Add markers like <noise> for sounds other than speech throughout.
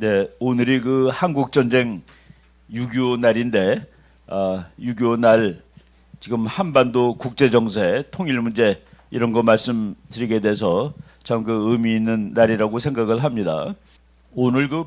네, 오늘이 그 한국 전쟁 6.25 날인데 어, 6.25 날 지금 한반도 국제 정세, 통일 문제 이런 거 말씀드리게 돼서 참그 의미 있는 날이라고 생각을 합니다. 오늘 그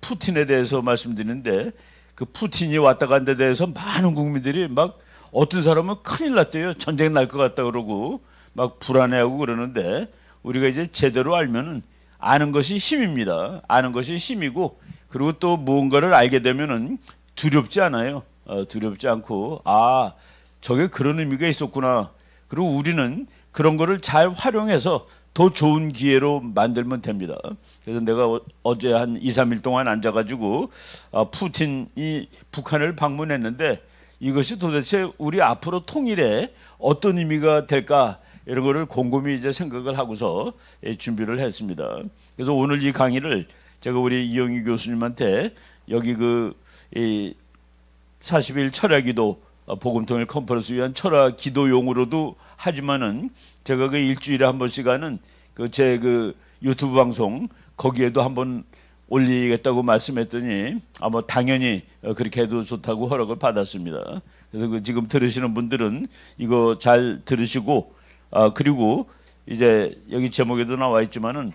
푸틴에 대해서 말씀드리는데 그 푸틴이 왔다 간 데 대해서 많은 국민들이 막 어떤 사람은 큰일 났대요. 전쟁 날 것 같다 그러고 막 불안해하고 그러는데 우리가 이제 제대로 알면은 아는 것이 힘입니다. 아는 것이 힘이고 그리고 또 무언가를 알게 되면은 두렵지 않아요. 어, 두렵지 않고 아 저게 그런 의미가 있었구나. 그리고 우리는 그런 거를 잘 활용해서 더 좋은 기회로 만들면 됩니다. 그래서 내가 어, 어제 한 2, 3일 동안 앉아가지고 아, 푸틴이 북한을 방문했는데 이것이 도대체 우리 앞으로 통일에 어떤 의미가 될까 이런 거를 곰곰이 이제 생각을 하고서 예, 준비를 했습니다. 그래서 오늘 이 강의를 제가 우리 이영희 교수님한테 여기 그 40일 철학기도 복음통일 어, 컨퍼런스 위한 철학 기도용으로도 하지만은 제가 그 일주일에 한 번씩 하는 그 제 그 유튜브 방송 거기에도 한 번 올리겠다고 말씀했더니 아마 당연히 어, 그렇게 해도 좋다고 허락을 받았습니다. 그래서 그 지금 들으시는 분들은 이거 잘 들으시고 아, 그리고 이제 여기 제목에도 나와 있지만은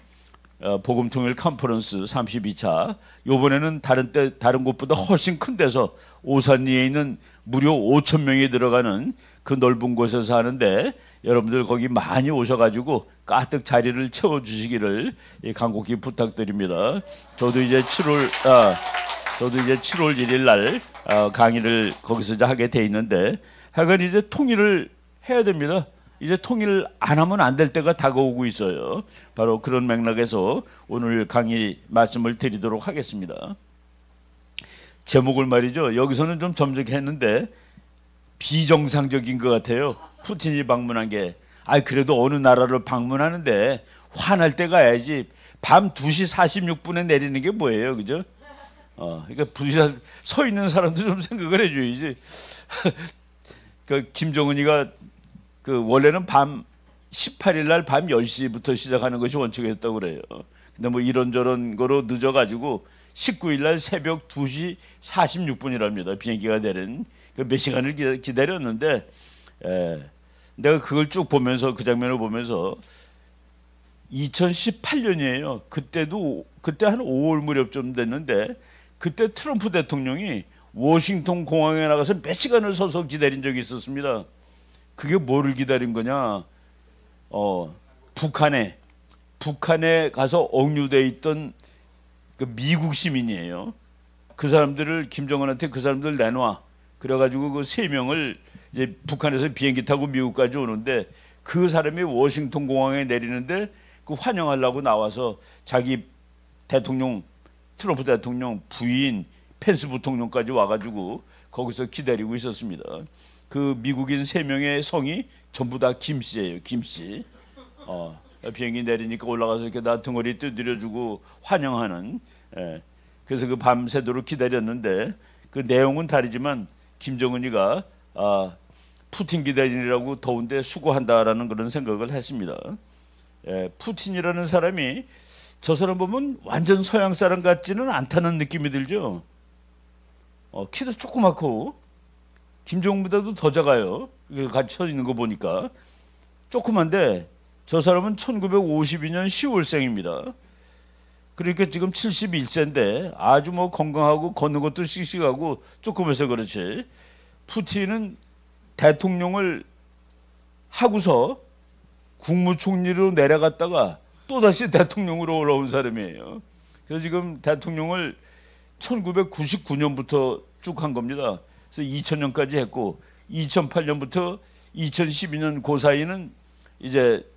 어, 복음 통일 컨퍼런스 32차 요번에는 다른 때 다른 곳보다 훨씬 큰 데서 오산리에 있는 무려 5천 명이 들어가는 그 넓은 곳에서 하는데 여러분들 거기 많이 오셔가지고 가득 자리를 채워주시기를 예, 간곡히 부탁드립니다. 저도 이제 7월 아, 저도 이제 7월 1일 날 어, 강의를 거기서 이제 하게 돼 있는데 하여간 이제 통일을 해야 됩니다. 이제 통일 안 하면 안 될 때가 다가오고 있어요. 바로 그런 맥락에서 오늘 강의 말씀을 드리도록 하겠습니다. 제목을 말이죠. 여기서는 좀 점적했는데 비정상적인 것 같아요. 푸틴이 방문한 게. 아 그래도 어느 나라를 방문하는데 화날 때 가야지. 밤 2시 46분에 내리는 게 뭐예요, 그죠? 어, 그러니까 부서 시 있는 사람도 좀 생각을 해줘야지. <laughs> 그 김정은이가 그 원래는 밤 18일 날 밤 10시부터 시작하는 것이 원칙이었다고 그래요. 어. 근데 뭐 이런저런 거로 늦어 가지고 19일 날 새벽 2시 46분이랍니다. 비행기가 내린 그몇 시간을 기다렸는데 에, 내가 그걸 쭉 보면서 그 장면을 보면서 2018년이에요. 그때도 그때 한 5월 무렵쯤 됐는데 그때 트럼프 대통령이 워싱턴 공항에 나가서 몇 시간을 서서 기다린 적이 있었습니다. 그게 뭐를 기다린 거냐? 어, 북한에 북한에 가서 억류돼 있던 그 미국 시민이에요. 그 사람들을 김정은한테 그 사람들 내놔. 그래가지고 그 세 명을 이제 북한에서 비행기 타고 미국까지 오는데 그 사람이 워싱턴 공항에 내리는데 그 환영하려고 나와서 자기 대통령 트럼프 대통령 부인 펜스 부통령까지 와가지고 거기서 기다리고 있었습니다. 그 미국인 세 명의 성이 전부 다 김씨예요. 김씨. 어, 비행기 내리니까 올라가서 이렇게 나 등어리 두드주고 환영하는. 예. 그래서 그 밤새도록 기다렸는데 그 내용은 다르지만 김정은이가 아, 푸틴 기다리느라고 더운데 수고한다라는 그런 생각을 했습니다. 예, 푸틴이라는 사람이 저 사람 보면 완전 서양 사람 같지는 않다는 느낌이 들죠. 어, 키도 조그맣고 김종보다도 더 작아요. 같이 서 있는 거 보니까 조그만데 저 사람은 1952년 10월생입니다. 그러니까 지금 71세인데 아주 뭐 건강하고 걷는 것도 씩씩하고 조그매서 그렇지. 푸틴은 대통령을 하고서 국무총리로 내려갔다가 또다시 대통령으로 올라온 사람이에요. 그래서 지금 대통령을 1999년부터 쭉 한 겁니다. 그래서 2000년까지 했고 2008년부터 2012년 고그 사이는 이제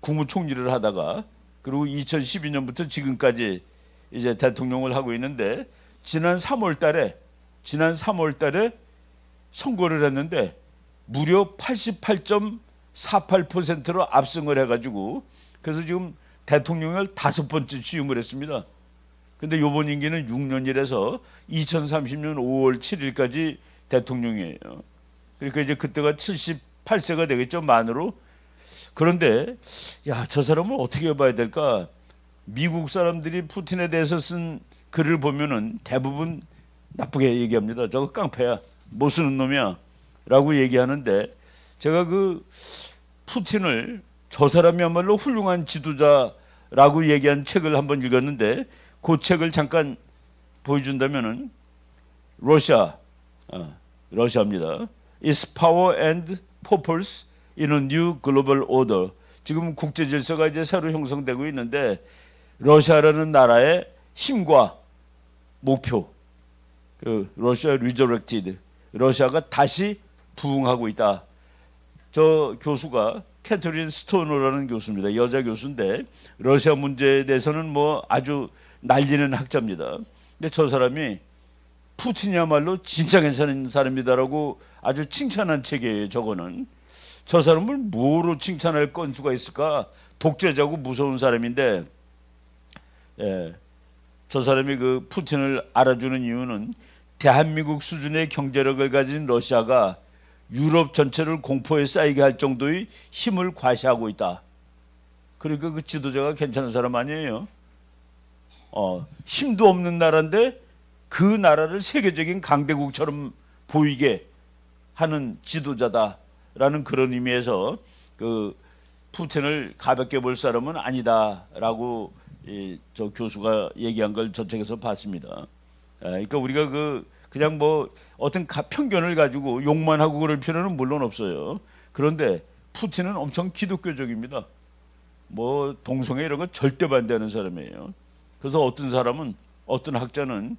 국무총리를 하다가 그리고 2012년부터 지금까지 이제 대통령을 하고 있는데 지난 3월 달에 지난 3월 달에 선거를 했는데 무려 88.48%로 압승을 해 가지고 그래서 지금 대통령을 다섯 번째 취임을 했습니다. 근데 요번 임기는 6년이라서 2030년 5월 7일까지 대통령이에요. 그러니까 이제 그때가 78세가 되겠죠. 만으로. 그런데 야, 저 사람을 어떻게 봐야 될까? 미국 사람들이 푸틴에 대해서 쓴 글을 보면은 대부분 나쁘게 얘기합니다. 저거 깡패야. 못 쓰는 놈이야. 라고 얘기하는데 제가 그 푸틴을 저 사람이야말로 훌륭한 지도자라고 얘기한 책을 한번 읽었는데 그 책을 잠깐 보여준다면 러시아, 어, 러시아입니다. i s power and purpose in a new global order. 지금 국제 질서가 이제 새로 형성되고 있는데 러시아라는 나라의 힘과 목표, 그 러시아 리저렉티드, 러시아가 다시 부흥하고 있다. 저 교수가 캐트린 스토너라는 교수입니다. 여자 교수인데 러시아 문제에 대해서는 뭐 아주 날리는 학자입니다. 근데 저 사람이 푸틴이야말로 진짜 괜찮은 사람이다라고 아주 칭찬한 책이에요. 저거는 저 사람을 뭐로 칭찬할 건수가 있을까? 독재자고 무서운 사람인데, 예, 저 사람이 그 푸틴을 알아주는 이유는 대한민국 수준의 경제력을 가진 러시아가 유럽 전체를 공포에 쌓이게 할 정도의 힘을 과시하고 있다. 그러니까 그 지도자가 괜찮은 사람 아니에요. 어, 힘도 없는 나라인데 그 나라를 세계적인 강대국처럼 보이게 하는 지도자다라는 그런 의미에서 그 푸틴을 가볍게 볼 사람은 아니다라고 이, 저 교수가 얘기한 걸 저책에서 봤습니다. 예, 그러니까 우리가 그 그냥 뭐 어떤 편견을 가지고 욕만 하고 그럴 필요는 물론 없어요. 그런데 푸틴은 엄청 기독교적입니다. 뭐 동성애 이런 거 절대 반대하는 사람이에요. 그래서 어떤 사람은 어떤 학자는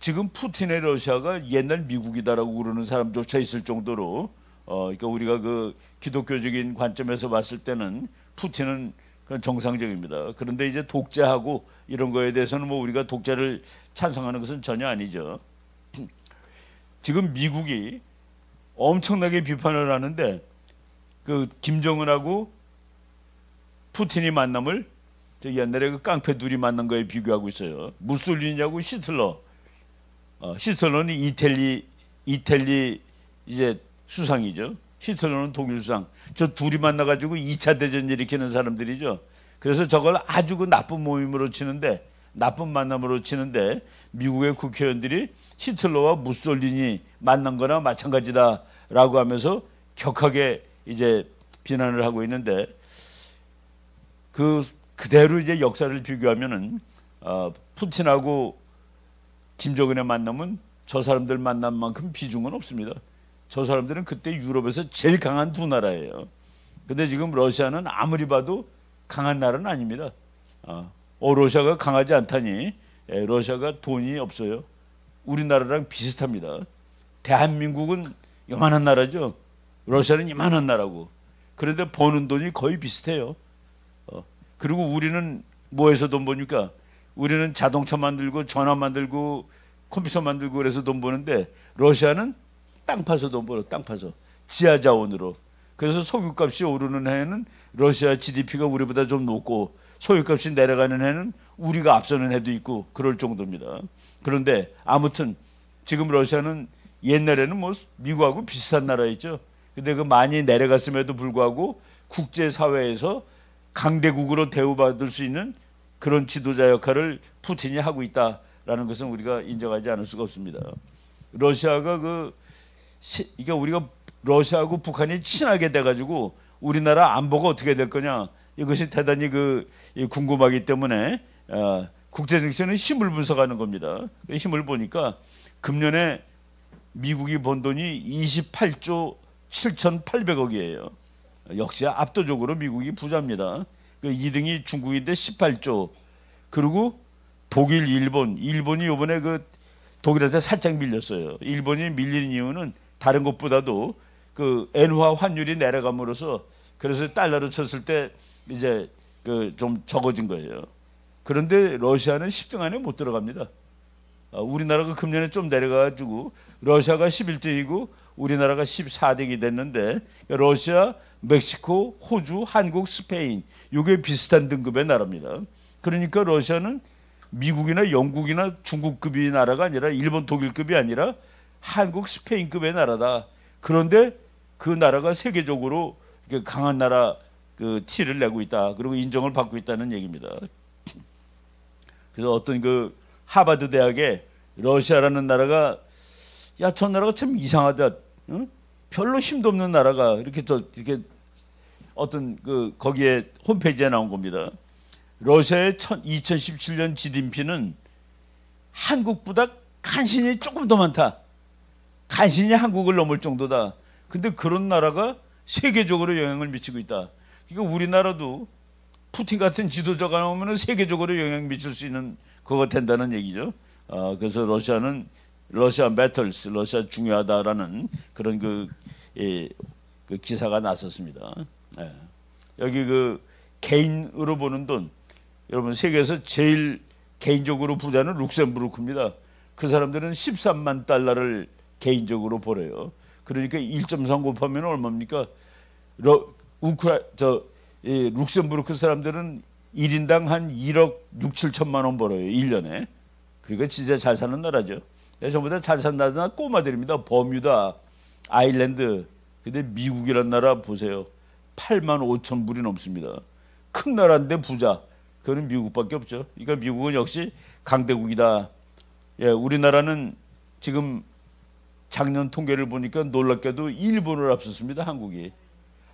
지금 푸틴의 러시아가 옛날 미국이다라고 그러는 사람조차 있을 정도로 어 그러니까 우리가 그 기독교적인 관점에서 봤을 때는 푸틴은 정상적입니다. 그런데 이제 독재하고 이런 거에 대해서는 뭐 우리가 독재를 찬성하는 것은 전혀 아니죠. 지금 미국이 엄청나게 비판을 하는데 그 김정은하고 푸틴이 만남을 저 옛날에 그 깡패 둘이 만난 거에 비교하고 있어요. 무솔리니하고 히틀러. 어, 히틀러는 이탈리 이탈리 이제 수상이죠. 히틀러는 독일 수상. 저 둘이 만나 가지고 2차 대전 일으키는 사람들이죠. 그래서 저걸 아주 그 나쁜 모임으로 치는데 나쁜 만남으로 치는데 미국의 국회의원들이 히틀러와 무솔리니 만난 거나 마찬가지다라고 하면서 격하게 이제 비난을 하고 있는데 그 그대로 이제 역사를 비교하면은 어, 푸틴하고 김정은의 만남은 저 사람들 만난 만큼 비중은 없습니다. 저 사람들은 그때 유럽에서 제일 강한 두 나라예요. 근데 지금 러시아는 아무리 봐도 강한 나라는 아닙니다. 어, 어 러시아가 강하지 않다니 예, 러시아가 돈이 없어요. 우리나라랑 비슷합니다. 대한민국은 요만한 나라죠. 러시아는 이만한 나라고. 그런데 버는 돈이 거의 비슷해요. 어, 그리고 우리는 뭐에서돈 버니까 우리는 자동차 만들고 전화 만들고 컴퓨터 만들고 그래서 돈 버는데 러시아는 땅 파서 돈 벌어 땅 파서 지하 자원으로 그래서 소유값이 오르는 해는 러시아 GDP가 우리보다 좀 높고 소유값이 내려가는 해는 우리가 앞서는 해도 있고 그럴 정도입니다. 그런데 아무튼 지금 러시아는 옛날에는 뭐 미국하고 비슷한 나라였죠. 근데 그 많이 내려갔음에도 불구하고 국제사회에서 강대국으로 대우받을 수 있는 그런 지도자 역할을 푸틴이 하고 있다라는 것은 우리가 인정하지 않을 수가 없습니다. 러시아가 그 이게 우리가 러시아하고 북한이 친하게 돼가지고 우리나라 안보가 어떻게 될 거냐 이것이 대단히 그 궁금하기 때문에 아, 국제정치는 힘을 분석하는 겁니다. 그 힘을 보니까 금년에 미국이 번 돈이 28조 7,800억이에요. 역시 압도적으로 미국이 부자입니다. 그 2등이 중국인데 18조. 그리고 독일, 일본. 일본이 요번에 그 독일한테 살짝 밀렸어요. 일본이 밀린 이유는 다른 것보다도 그 엔화 환율이 내려감으로써 그래서 달러로 쳤을 때 이제 그 좀 적어진 거예요. 그런데 러시아는 10등 안에 못 들어갑니다. 아, 우리나라가 금년에 좀 내려가지고 러시아가 11등이고 우리나라가 14대기 됐는데 러시아, 멕시코, 호주, 한국, 스페인 요게 비슷한 등급의 나라입니다. 그러니까 러시아는 미국이나 영국이나 중국급이 나라가 아니라 일본 독일급이 아니라 한국 스페인급의 나라다. 그런데 그 나라가 세계적으로 강한 나라 그 티를 내고 있다. 그리고 인정을 받고 있다는 얘기입니다. 그래서 어떤 그 하버드 대학에 러시아라는 나라가 야, 저 나라가 참 이상하다. 응? 별로 힘도 없는 나라가 이렇게 저 이렇게 어떤 그 거기에 홈페이지에 나온 겁니다. 러시아의 2017년 GDP는 한국보다 간신히 조금 더 많다. 간신히 한국을 넘을 정도다. 근데 그런 나라가 세계적으로 영향을 미치고 있다. 그러니까 우리나라도 푸틴 같은 지도자가 나오면 세계적으로 영향 을 미칠 수 있는 그거 된다는 얘기죠. 아, 그래서 러시아는 러시아 메탈스 러시아 중요하다라는 그런 그, 예, 그 기사가 나섰습니다 예. 여기 그 개인으로 보는 돈 여러분 세계에서 제일 개인적으로 부자는 룩셈부르크입니다. 그 사람들은 13만 달러를 개인적으로 벌어요. 그러니까 1.3 곱하면 얼마입니까? 러, 우크라 저 예, 룩셈부르크 사람들은 1인당 한 1억 6, 7천만 원 벌어요. 1년에. 그러니까 진짜 잘 사는 나라죠. 예, 전부 다잘산다나 꼬마들입니다. 버뮤다, 아일랜드. 근데 미국이란 나라 보세요. 8만 5천 불이 넘습니다. 큰 나라인데 부자. 그거는 미국밖에 없죠. 그러니까 미국은 역시 강대국이다. 예, 우리나라는 지금 작년 통계를 보니까 놀랍게도 일본을 앞섰습니다. 한국이.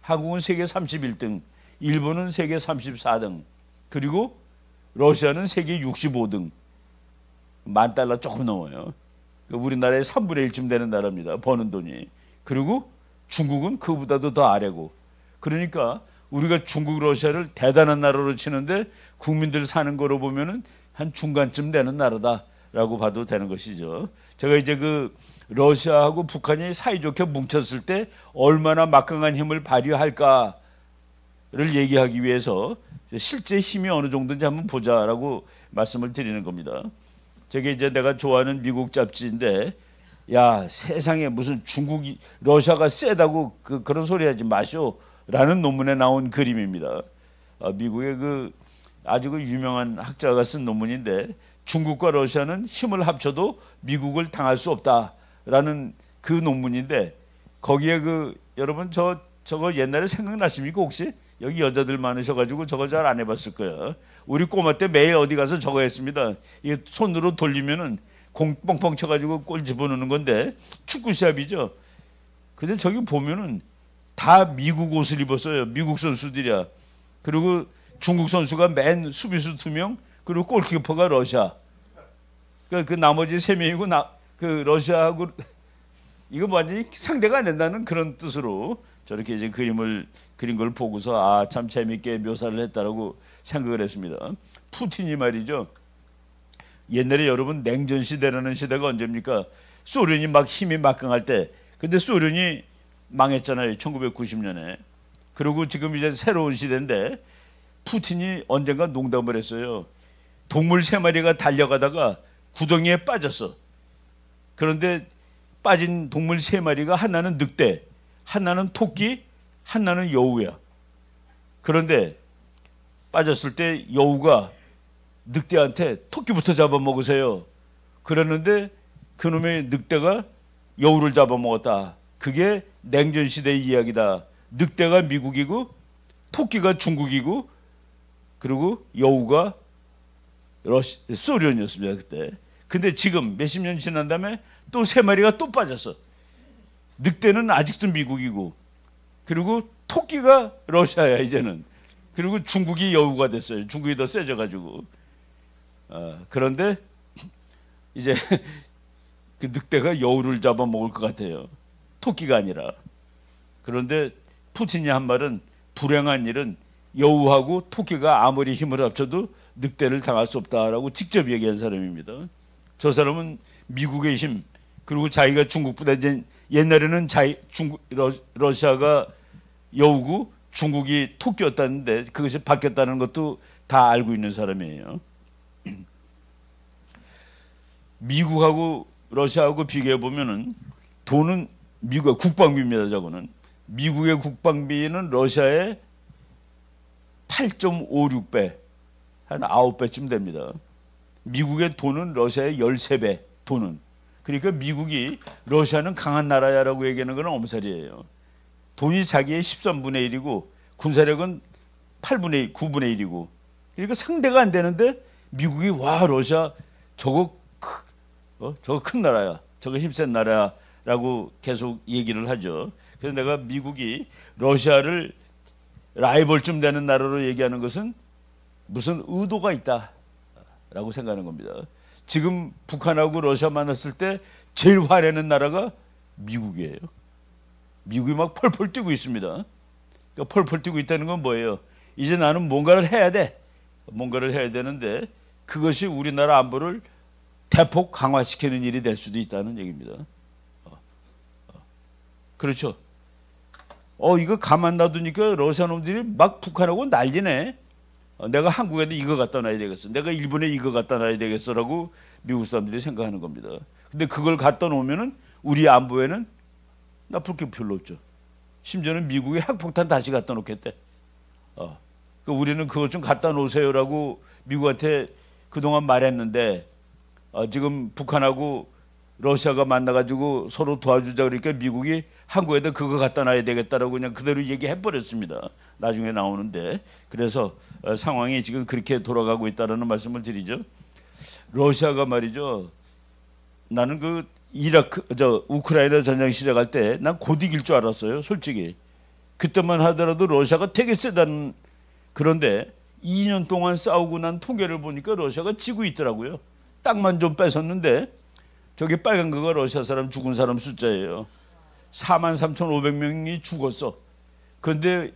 한국은 세계 31등, 일본은 세계 34등, 그리고 러시아는 세계 65등. 만 달러 조금 넘어요. 그 우리나라의 3분의 1쯤 되는 나라입니다. 버는 돈이. 그리고 중국은 그보다도 더 아래고. 그러니까 우리가 중국 러시아를 대단한 나라로 치는데 국민들 사는 거로 보면은 한 중간쯤 되는 나라다라고 봐도 되는 것이죠. 제가 이제 그 러시아하고 북한이 사이좋게 뭉쳤을 때 얼마나 막강한 힘을 발휘할까를 얘기하기 위해서 실제 힘이 어느 정도인지 한번 보자라고 말씀을 드리는 겁니다. 저게 이제 내가 좋아하는 미국 잡지인데 야 세상에 무슨 중국이 러시아가 세다고 그, 그런 소리 하지 마시오라는 논문에 나온 그림입니다. 아, 미국의 그 아주 그 유명한 학자가 쓴 논문인데 중국과 러시아는 힘을 합쳐도 미국을 당할 수 없다라는 그 논문인데 거기에 그 여러분 저 저거 옛날에 생각나십니까 혹시? 여기 여자들 많으셔가지고 저거 잘 안 해봤을 거예요. 우리 꼬마 때 매일 어디 가서 저거 했습니다. 이 손으로 돌리면은 공 뻥뻥 쳐가지고 골 집어넣는 건데 축구 시합이죠. 근데 저기 보면은 다 미국 옷을 입었어요. 미국 선수들이야. 그리고 중국 선수가 맨 수비수 두 명, 그리고 골키퍼가 러시아. 그그 그 나머지 세 명이고 나 그 러시아하고 이거 완전히 상대가 안 된다는 그런 뜻으로 저렇게 이제 그림을 그린 걸 보고서 아 참 재밌게 묘사를 했다라고 생각을 했습니다. 푸틴이 말이죠. 옛날에 여러분 냉전 시대라는 시대가 언제입니까? 소련이 막 힘이 막강할 때. 근데 소련이 망했잖아요. 1990년에. 그리고 지금 이제 새로운 시대인데 푸틴이 언젠가 농담을 했어요. 동물 세 마리가 달려가다가 구덩이에 빠졌어. 그런데 빠진 동물 세 마리가 하나는 늑대, 하나는 토끼, 한나는 여우야. 그런데 빠졌을 때 여우가 늑대한테 토끼부터 잡아먹으세요. 그랬는데 그놈의 늑대가 여우를 잡아먹었다. 그게 냉전 시대의 이야기다. 늑대가 미국이고 토끼가 중국이고 그리고 여우가 러시, 소련이었습니다 그때. 근데 지금 몇십 년 지난 다음에 또 세 마리가 또 빠졌어. 늑대는 아직도 미국이고 그리고 토끼가 러시아야 이제는. 그리고 중국이 여우가 됐어요. 중국이 더 세져가지고. 어, 그런데 이제 <laughs> 그 늑대가 여우를 잡아먹을 것 같아요. 토끼가 아니라. 그런데 푸틴이 한 말은 불행한 일은 여우하고 토끼가 아무리 힘을 합쳐도 늑대를 당할 수 없다라고 직접 얘기한 사람입니다. 저 사람은 미국의 힘 그리고 자기가 중국보다 이제 옛날에는 자이, 중국, 러, 시아가 여우고 중국이 토끼였다는데 그것이 바뀌었다는 것도 다 알고 있는 사람이에요. <clears throat> 미국하고 러시아하고 비교해 보면은 돈은 미국 국방비입니다. 저거는 미국의 국방비는 러시아의 8.56배 한 9배쯤 됩니다. 미국의 돈은 러시아의 13배 돈은 그러니까 미국이 러시아는 강한 나라야라고 얘기하는 건 엄살이에요. 돈이 자기의 13분의 1이고 군사력은 8분의 1, 9분의 1이고 그러니까 상대가 안 되는데 미국이 와 러시아 저거 크, 어? 저거 큰 나라야 저거 힘센 나라라고 야 계속 얘기를 하죠. 그래서 내가 미국이 러시아를 라이벌쯤 되는 나라로 얘기하는 것은 무슨 의도가 있다라고 생각하는 겁니다. 지금 북한하고 러시아 만났을 때 제일 화내는 나라가 미국이에요. 미국이 막 펄펄 뛰고 있습니다. 그러니까 펄펄 뛰고 있다는 건 뭐예요? 이제 나는 뭔가를 해야 돼. 뭔가를 해야 되는데 그것이 우리나라 안보를 대폭 강화시키는 일이 될 수도 있다는 얘기입니다. 어, 어. 그렇죠. 어 이거 가만 놔두니까 러시아 놈들이 막 북한하고 난리네. 어, 내가 한국에도 이거 갖다 놔야 되겠어. 내가 일본에 이거 갖다 놔야 되겠어라고 미국 사람들이 생각하는 겁니다. 근데 그걸 갖다 놓으면은 우리 안보에는 나쁠 게 별로 없죠. 심지어는 미국에 핵폭탄 다시 갖다 놓겠대. 어. 그 우리는 그것 좀 갖다 놓으세요라고 미국한테 그동안 말했는데 어, 지금 북한하고 러시아가 만나가지고 서로 도와주자 그러니까 미국이 한국에다 그거 갖다 놔야 되겠다라고 그냥 그대로 얘기해버렸습니다. 나중에 나오는데 그래서 어, 상황이 지금 그렇게 돌아가고 있다라는 말씀을 드리죠. 러시아가 말이죠. 나는 그 이라크 저 우크라이나 전쟁 시작할 때난곧 이길 줄 알았어요 솔직히 그때만 하더라도 러시아가 되게 세다는 그런데 2년 동안 싸우고 난 통계를 보니까 러시아가 지고 있더라고요 땅만 좀 뺏었는데 저기 빨간 거가 러시아 사람 죽은 사람 숫자예요 4만 3,500명이 죽었어 그런데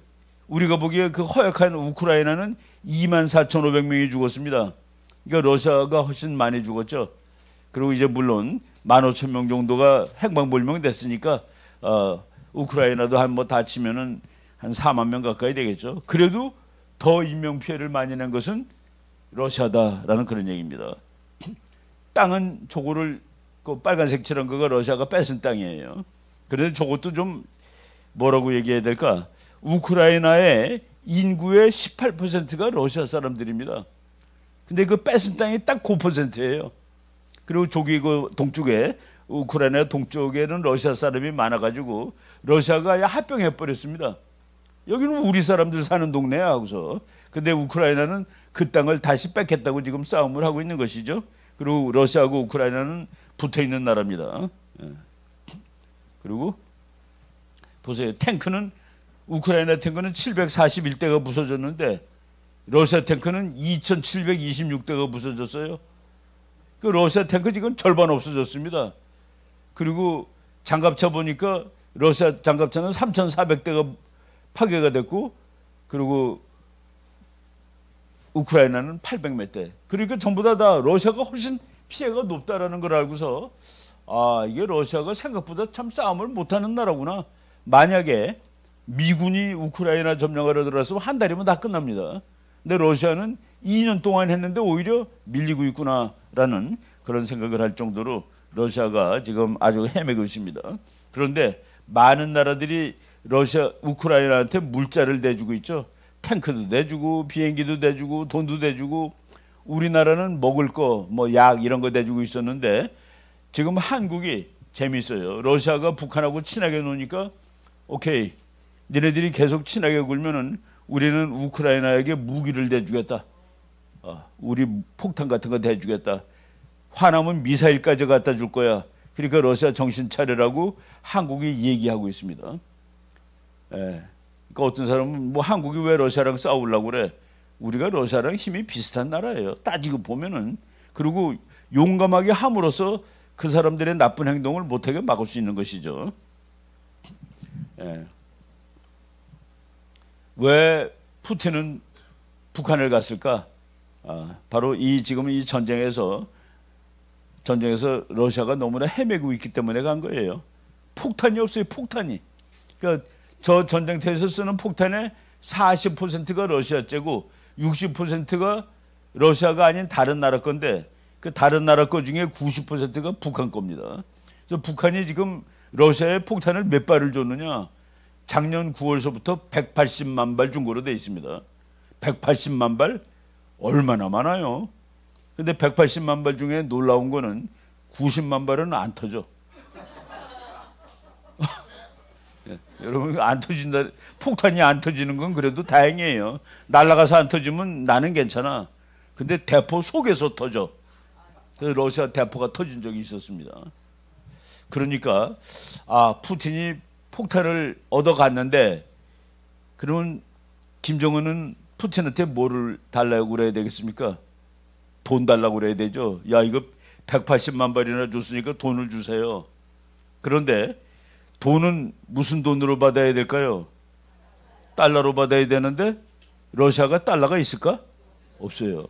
우리가 보기에 그 허약한 우크라이나는 2만 4,500명이 죽었습니다 그러니까 러시아가 훨씬 많이 죽었죠 그리고 이제 물론 15,000명 정도가 행방불명 됐으니까 어, 우크라이나도 한 뭐 다치면은 한 4만 명 가까이 되겠죠. 그래도 더 인명 피해를 많이 낸 것은 러시아다라는 그런 얘기입니다. <clears throat> 땅은 저거를 그 빨간색 칠한 거가 러시아가 뺏은 땅이에요. 그런데 저것도 좀 뭐라고 얘기해야 될까? 우크라이나의 인구의 18%가 러시아 사람들입니다. 근데 그 뺏은 땅이 딱 9%예요. 그리고 저기 그 동쪽에 우크라이나 동쪽에는 러시아 사람이 많아가지고 러시아가 합병해 버렸습니다. 여기는 우리 사람들 사는 동네야 하고서 근데 우크라이나는 그 땅을 다시 뺏겠다고 지금 싸움을 하고 있는 것이죠. 그리고 러시아하고 우크라이나는 붙어 있는 나라입니다. 예. 그리고 보세요. 탱크는 우크라이나 탱크는 741대가 부서졌는데 러시아 탱크는 2726대가 부서졌어요. 그 러시아 탱크 지금 절반 없어졌습니다. 그리고 장갑차 보니까 러시아 장갑차는 3,400대가 파괴가 됐고 그리고 우크라이나는 800몇 대. 그러니까 전부 다, 다 러시아가 훨씬 피해가 높다라는 걸 알고서 아 이게 러시아가 생각보다 참 싸움을 못하는 나라구나. 만약에 미군이 우크라이나 점령하러 들어왔으면 한 달이면 다 끝납니다. 근데 러시아는 2년 동안 했는데 오히려 밀리고 있구나라는 그런 생각을 할 정도로 러시아가 지금 아주 헤매고 있습니다. 그런데 많은 나라들이 러시아 우크라이나한테 물자를 내주고 있죠. 탱크도 내주고 비행기도 내주고 돈도 내주고 우리나라는 먹을 거 뭐 약 이런 거 내주고 있었는데 지금 한국이 재미있어요. 러시아가 북한하고 친하게 노니까 오케이. 니네들이 계속 친하게 굴면은 우리는 우크라이나에게 무기를 대주겠다. 어, 우리 폭탄 같은 거 대주겠다. 화나면 미사일까지 갖다 줄 거야. 그러니까 러시아 정신 차려라고 한국이 얘기하고 있습니다. 예. 그러니까 어떤 사람은 뭐 한국이 왜 러시아랑 싸우려고 그래? 우리가 러시아랑 힘이 비슷한 나라예요. 따지고 보면은 그리고 용감하게 함으로써 그 사람들의 나쁜 행동을 못하게 막을 수 있는 것이죠. 예. 왜 푸틴은 북한을 갔을까? 아, 바로 이 지금 이 전쟁에서 전쟁에서 러시아가 너무나 헤매고 있기 때문에 간 거예요. 폭탄이 없어요. 폭탄이. 그러니까 저 전쟁터에서 쓰는 폭탄의 40%가 러시아제고 60%가 러시아가 아닌 다른 나라 건데 그 다른 나라 거 중에 90%가 북한 겁니다. 그래서 북한이 지금 러시아에 폭탄을 몇 발을 줬느냐? 작년 9월서부터 180만 발 중고로 되어 있습니다. 180만 발 얼마나 많아요. 근데 180만 발 중에 놀라운 거는 90만 발은 안 터져. <laughs> 예, 여러분 안 터진다 폭탄이 안 터지는 건 그래도 다행이에요. 날아가서 안 터지면 나는 괜찮아. 근데 대포 속에서 터져. 그래서 러시아 대포가 터진 적이 있었습니다. 그러니까 아 푸틴이 폭탄을 얻어갔는데 그러면 김정은은 푸틴한테 뭐를 달라고 그래야 되겠습니까? 돈 달라고 그래야 되죠. 야 이거 180만 발이나 줬으니까 돈을 주세요. 그런데 돈은 무슨 돈으로 받아야 될까요? 달러로 받아야 되는데 러시아가 달러가 있을까? 없어요.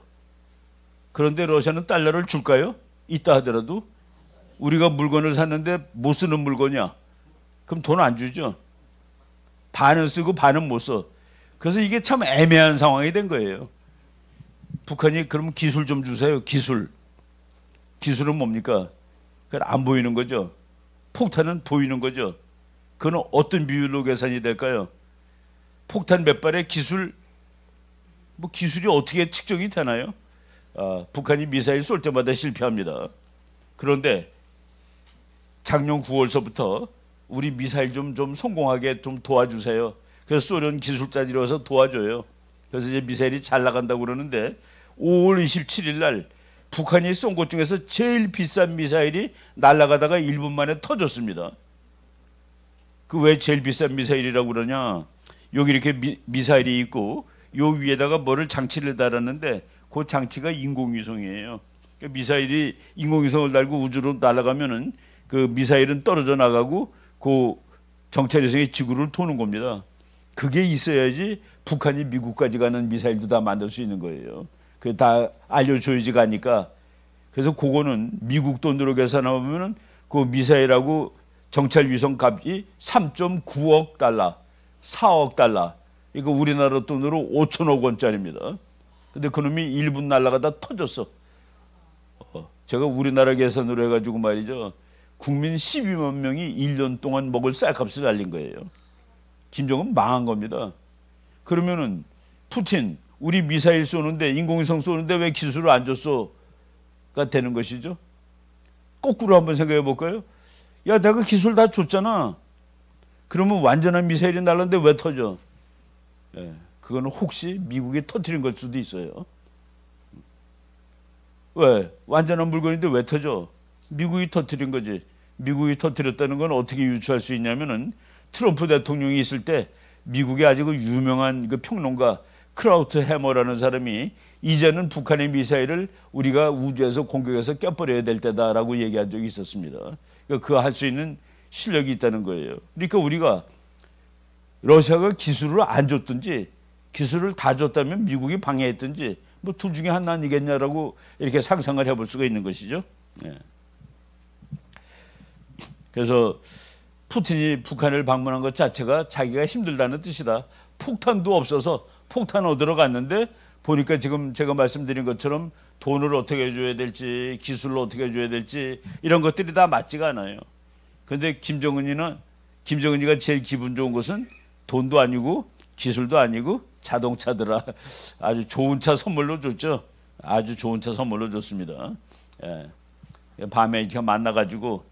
그런데 러시아는 달러를 줄까요? 있다 하더라도 우리가 물건을 샀는데 못 쓰는 물건이야. 그럼 돈 안 주죠. 반은 쓰고 반은 못 써. 그래서 이게 참 애매한 상황이 된 거예요. 북한이 그럼 기술 좀 주세요. 기술. 기술은 뭡니까? 그건 안 보이는 거죠. 폭탄은 보이는 거죠. 그건 어떤 비율로 계산이 될까요? 폭탄 몇 발의 기술 뭐 기술이 어떻게 측정이 되나요? 아, 북한이 미사일 쏠 때마다 실패합니다. 그런데 작년 9월서부터 우리 미사일 좀, 좀 성공하게 좀 도와주세요. 그래서 소련 기술자들이 와서 도와줘요. 그래서 이제 미사일이 잘 나간다고 그러는데 5월 27일 날 북한이 쏜것 중에서 제일 비싼 미사일이 날아가다가 1분 만에 터졌습니다. 그 왜 제일 비싼 미사일이라고 그러냐? 여기 이렇게 미, 사일이 있고 요 위에다가 뭐를 장치를 달았는데 그 장치가 인공위성이에요. 그러니까 미사일이 인공위성을 달고 우주로 날아가면은 그 미사일은 떨어져 나가고 그 정찰위성이 지구를 도는 겁니다. 그게 있어야지 북한이 미국까지 가는 미사일도 다 만들 수 있는 거예요. 그 다 알려줘야지 가니까. 그래서 그거는 미국 돈으로 계산하면 은그 미사일하고 정찰위성 값이 3.9억 달러, 4억 달러. 이거 우리나라 돈으로 5천억 원짜리입니다. 근데 그놈이 1분 날라가다 터졌어. 어, 제가 우리나라 계산으로 해가지고 말이죠. 국민 12만 명이 1년 동안 먹을 쌀값을 날린 거예요. 김정은 망한 겁니다. 그러면은 푸틴 우리 미사일 쏘는데 인공위성 쏘는데 왜 기술을 안 줬어?가 되는 것이죠. 거꾸로 한번 생각해 볼까요? 야 내가 기술 다 줬잖아. 그러면 완전한 미사일이 날랐는데 왜 터져? 예, 그거는 혹시 미국이 터트린 걸 수도 있어요. 왜? 완전한 물건인데 왜 터져? 미국이 터뜨린 거지. 미국이 터뜨렸다는 건 어떻게 유추할 수 있냐면은 트럼프 대통령이 있을 때 미국의 아주 그 유명한 그 평론가 크라우트 해머라는 사람이 이제는 북한의 미사일을 우리가 우주에서 공격해서 껴버려야 될 때다라고 얘기한 적이 있었습니다. 그러니 그할 수 있는 실력이 있다는 거예요. 그러니까 우리가 러시아가 기술을 안 줬든지 기술을 다 줬다면 미국이 방해했든지 뭐 둘 중에 하나 아니겠냐라고 이렇게 상상을 해볼 수가 있는 것이죠. 네. 그래서 푸틴이 북한을 방문한 것 자체가 자기가 힘들다는 뜻이다. 폭탄도 없어서 폭탄 얻으러 갔는데 보니까 지금 제가 말씀드린 것처럼 돈을 어떻게 줘야 될지 기술을 어떻게 줘야 될지 이런 것들이 다 맞지가 않아요. 그런데 김정은이는 김정은이가 제일 기분 좋은 것은 돈도 아니고 기술도 아니고 자동차더라 아주 좋은 차 선물로 줬죠. 아주 좋은 차 선물로 줬습니다. 예. 밤에 이렇게 만나가지고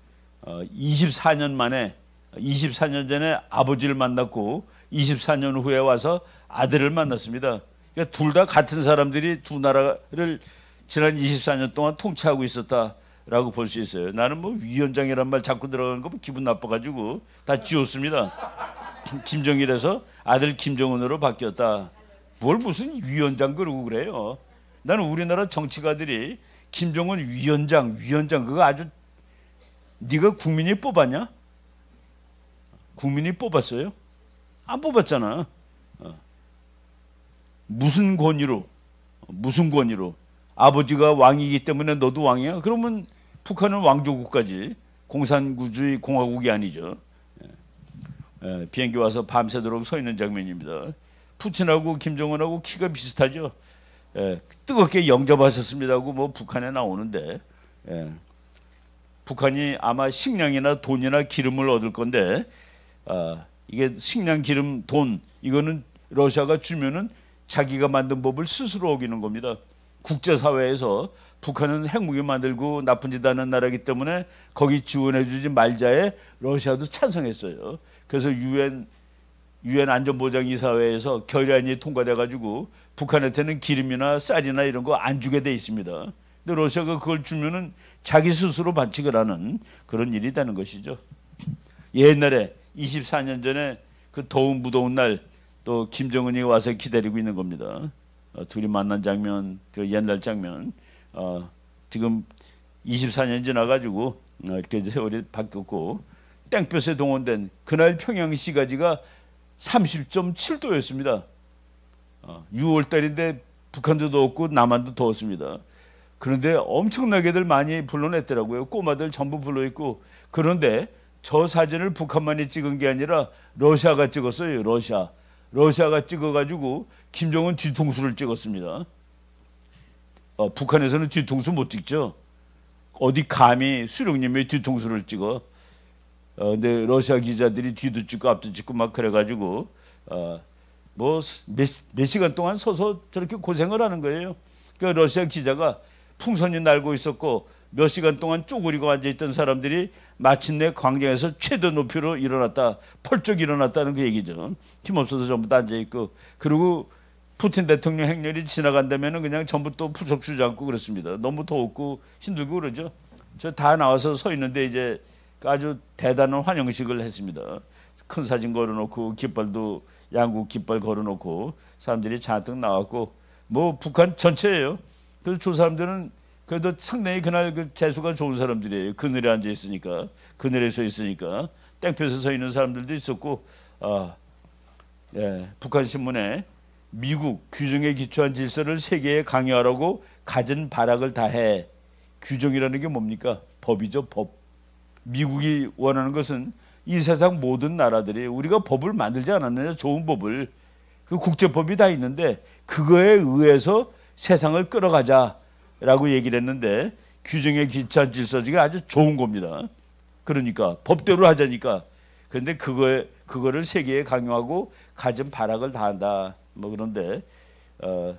24년 어, 만에 24년 전에 아버지를 만났고 24년 후에 와서 아들을 만났습니다. 그러니까 둘다 같은 사람들이 두 나라를 지난 24년 동안 통치하고 있었다라고 볼 수 있어요. 나는 뭐 위원장이란 말 자꾸 들어가는거 뭐 기분 나빠가지고 다 지웠습니다. <clears throat> 김정일에서 아들 김정은으로 바뀌었다. 뭘 무슨 위원장 그러고 그래요. 나는 우리나라 정치가들이 김정은 위원장, 위원장 그거 아주 네가 국민이 뽑았냐? 국민이 뽑았어요? 안 뽑았잖아. 어. 무슨 권위로? 무슨 권위로? 아버지가 왕이기 때문에 너도 왕이야? 그러면 북한은 왕조국까지 공산주의 공화국이 아니죠. 예. 예, 비행기 와서 밤새도록 서 있는 장면입니다. 푸틴하고 김정은하고 키가 비슷하죠. 예, 뜨겁게 영접하셨습니다고 뭐 북한에 나오는데 예. 북한이 아마 식량이나 돈이나 기름을 얻을 건데 아, 이게 식량, 기름, 돈 이거는 러시아가 주면은 자기가 만든 법을 스스로 어기는 겁니다. 국제사회에서 북한은 핵무기 만들고 나쁜 짓 하는 나라이기 때문에 거기 지원해주지 말자에 러시아도 찬성했어요. 그래서 유엔 유엔 안전보장이사회에서 결의안이 통과돼가지고 북한한테는 기름이나 쌀이나 이런 거 안 주게 돼 있습니다. 근데 러시아가 그걸 주면은 자기 스스로 바치거라는 그런 일이 되는 것이죠. 옛날에 24년 전에 그 더운 무더운 날 또 김정은이 와서 기다리고 있는 겁니다. 어, 둘이 만난 장면, 그 옛날 장면. 어, 지금 24년 지나가지고 어, 이렇게 세월이 바뀌었고 땡볕에 동원된 그날 평양 시가지가 30.7도였습니다. 어, 6월 달인데 북한도 덥고 남한도 더웠습니다. 그런데 엄청나게들 많이 불러냈더라고요. 꼬마들 전부 불러있고 그런데 저 사진을 북한만이 찍은 게 아니라 러시아가 찍었어요. 러시아. 러시아가 찍어가지고 김정은 뒤통수를 찍었습니다. 어, 북한에서는 뒤통수 못 찍죠. 어디 감히 수령님의 뒤통수를 찍어. 어, 근데 러시아 기자들이 뒤도 찍고 앞도 찍고 막 그래가지고 어, 뭐몇 몇 시간 동안 서서 저렇게 고생을 하는 거예요. 그러니까 러시아 기자가 풍선이 날고 있었고 몇 시간 동안 쪼그리고 앉아있던 사람들이 마침내 광장에서 최대 높이로 일어났다. 펄쩍 일어났다는 그 얘기죠. 힘없어서 전부 다 앉아있고. 그리고 푸틴 대통령 행렬이 지나간다면 그냥 전부 또푸석 주저앉고 그렇습니다. 너무 더웠고 힘들고 그러죠. 저 다 나와서 서 있는데 이제 그 아주 대단한 환영식을 했습니다. 큰 사진 걸어놓고 깃발도 양국 깃발 걸어놓고 사람들이 잔뜩 나왔고 뭐 북한 전체예요. 그래서 저 사람들은 그래도 상당히 그날 그 재수가 좋은 사람들이에요. 그늘에 앉아 있으니까 그늘에 서 있으니까 땡볕에 서 있는 사람들도 있었고 아, 예, 북한 신문에 미국 규정에 기초한 질서를 세계에 강요하라고 가진 발악을 다해 규정이라는 게 뭡니까? 법이죠 법. 미국이 원하는 것은 이 세상 모든 나라들이 우리가 법을 만들지 않았느냐 좋은 법을 그 국제법이 다 있는데 그거에 의해서 세상을 끌어가자라고 얘기를 했는데 규정의 기차 질서지가 아주 좋은 겁니다. 그러니까 법대로 하자니까 그런데 그거에 그거를 세계에 강요하고 가진 발악을 다한다. 뭐 그런데 어,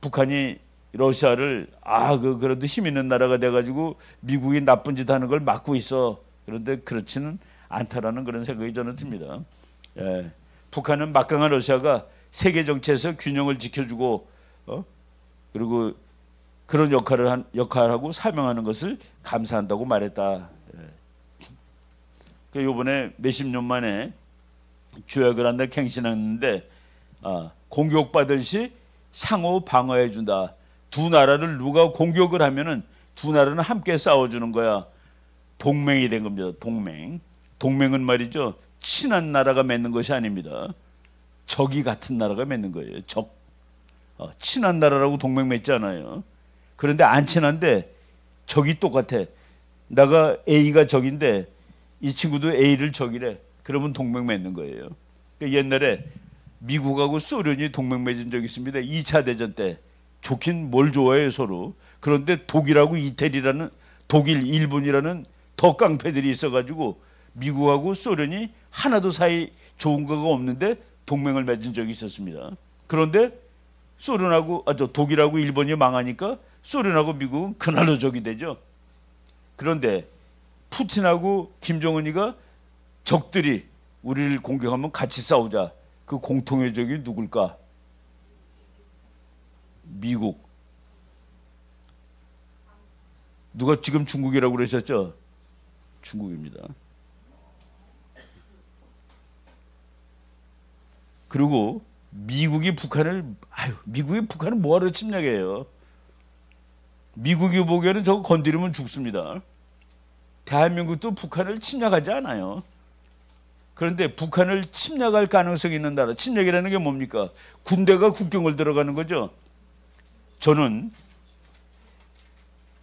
북한이 러시아를 아 그 그래도 힘 있는 나라가 돼가지고 미국이 나쁜 짓 하는 걸 막고 있어. 그런데 그렇지는 않다라는 그런 생각이 저는 듭니다. 예, 북한은 막강한 러시아가 세계 정치에서 균형을 지켜주고 어? 그리고 그런 역할을 한, 역할하고 사명하는 것을 감사한다고 말했다. 예. 그 요번에 몇십 년 만에 주역을 한다 갱신했는데 아, 공격받을 시 상호 방어해 준다. 두 나라를 누가 공격을 하면은 두 나라는 함께 싸워 주는 거야. 동맹이 된 겁니다. 동맹. 동맹은 말이죠. 친한 나라가 맺는 것이 아닙니다. 적이 같은 나라가 맺는 거예요. 적 어, 친한 나라라고 동맹 맺잖아요. 그런데 안 친한데 적이 똑같아. 내가 A가 적인데 이 친구도 A를 적이래. 그러면 동맹 맺는 거예요. 그 옛날에 미국하고 소련이 동맹 맺은 적이 있습니다. 2차 대전 때. 좋긴 뭘 좋아해요, 서로. 그런데 독일하고 이태리라는 독일, 일본이라는 더 깡패들이 있어가지고 미국하고 소련이 하나도 사이 좋은 거가 없는데 동맹을 맺은 적이 있었습니다. 그런데 소련하고 아, 저 독일하고 일본이 망하니까 소련하고 미국은 그날로 적이 되죠. 그런데 푸틴하고 김정은이가 적들이 우리를 공격하면 같이 싸우자. 그 공통의 적이 누굴까? 미국. 누가 지금 중국이라고 그러셨죠? 중국입니다. 그리고 미국이 북한을 아유 미국이 북한을 뭐하러 침략해요? 미국이 보기에는 저거 건드리면 죽습니다. 대한민국도 북한을 침략하지 않아요. 그런데 북한을 침략할 가능성이 있는 나라, 침략이라는 게 뭡니까? 군대가 국경을 들어가는 거죠. 저는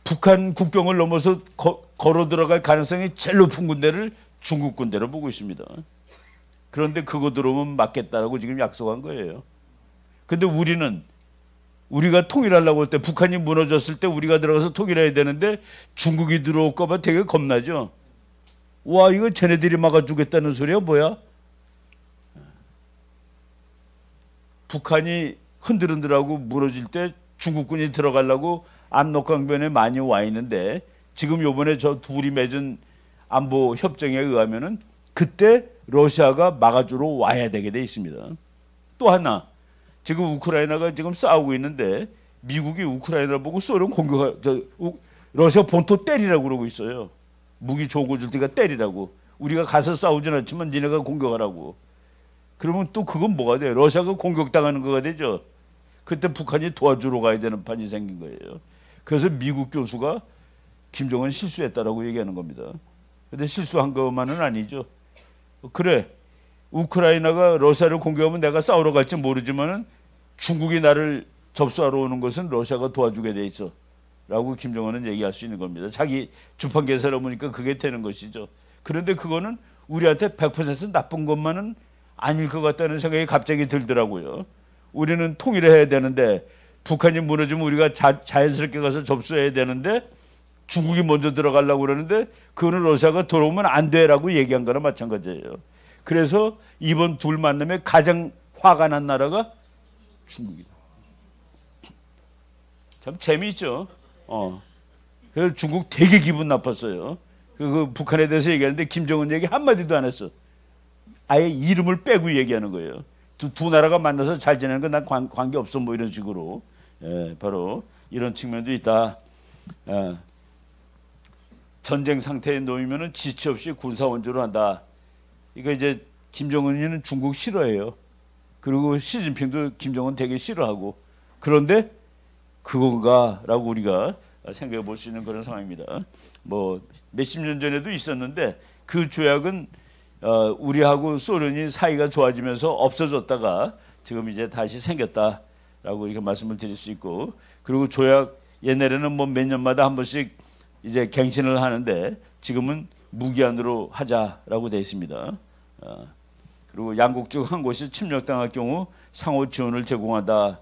북한 국경을 넘어서 거, 걸어 들어갈 가능성이 제일 높은 군대를 중국 군대로 보고 있습니다. 그런데 그거 들어오면 맞겠다라고 지금 약속한 거예요. 근데 우리는 우리가 통일하려고 할 때 북한이 무너졌을 때 우리가 들어가서 통일해야 되는데 중국이 들어올까 봐 되게 겁나죠. 와 이거 쟤네들이 막아주겠다는 소리야 뭐야? 북한이 흔들흔들하고 무너질 때 중국군이 들어가려고 안녹강변에 많이 와 있는데 지금 요번에 저 둘이 맺은 안보 협정에 의하면은 그때 러시아가 막아주러 와야 되게 돼 있습니다. 또 하나 지금 우크라이나가 지금 싸우고 있는데 미국이 우크라이나 를 보고 소련 공격하 저 우, 러시아 본토 때리라고 그러고 있어요. 무기 조고 줄 테니까 때리라고. 우리가 가서 싸우진 않지만 니네가 공격하라고. 그러면 또 그건 뭐가 돼요? 러시아가 공격당하는 거가 되죠. 그때 북한이 도와주러 가야 되는 판이 생긴 거예요. 그래서 미국 교수가 김정은 실수했다라고 얘기하는 겁니다. 근데 실수한 것만은 아니죠. 그래 우크라이나가 러시아를 공격하면 내가 싸우러 갈지 모르지만은 중국이 나를 접수하러 오는 것은 러시아가 도와주게 돼 있어. 라고 김정은은 얘기할 수 있는 겁니다. 자기 주판 계산을 보니까 그게 되는 것이죠. 그런데 그거는 우리한테 100% 나쁜 것만은 아닐 것 같다는 생각이 갑자기 들더라고요. 우리는 통일을 해야 되는데 북한이 무너지면 우리가 자, 자연스럽게 가서 접수해야 되는데 중국이 먼저 들어가려고 그러는데 그거는 러시아가 들어오면 안 돼라고 얘기한 거나 마찬가지예요. 그래서 이번 둘 만남에 가장 화가 난 나라가 중국이다. 참 재미있죠. 어. 그래서 중국 되게 기분 나빴어요. 그, 그 북한에 대해서 얘기하는데 김정은 얘기 한마디도 안 했어. 아예 이름을 빼고 얘기하는 거예요. 두, 두 나라가 만나서 잘 지내는 건 난 관계 없어 뭐 이런 식으로. 예, 바로 이런 측면도 있다. 예. 전쟁 상태에 놓이면 지체 없이 군사 원조를 한다. 이거 이제 김정은이는 중국 싫어해요. 그리고 시진핑도 김정은 되게 싫어하고 그런데 그건가라고 우리가 생각해 볼 수 있는 그런 상황입니다. 뭐 몇십 년 전에도 있었는데 그 조약은 어, 우리하고 소련이 사이가 좋아지면서 없어졌다가 지금 이제 다시 생겼다라고 이렇게 말씀을 드릴 수 있고 그리고 조약 옛날에는 뭐 몇 년마다 한 번씩 이제 갱신을 하는데 지금은 무기한으로 하자라고 되어 있습니다. 어, 그리고 양국 중 한 곳이 침략당할 경우 상호 지원을 제공한다.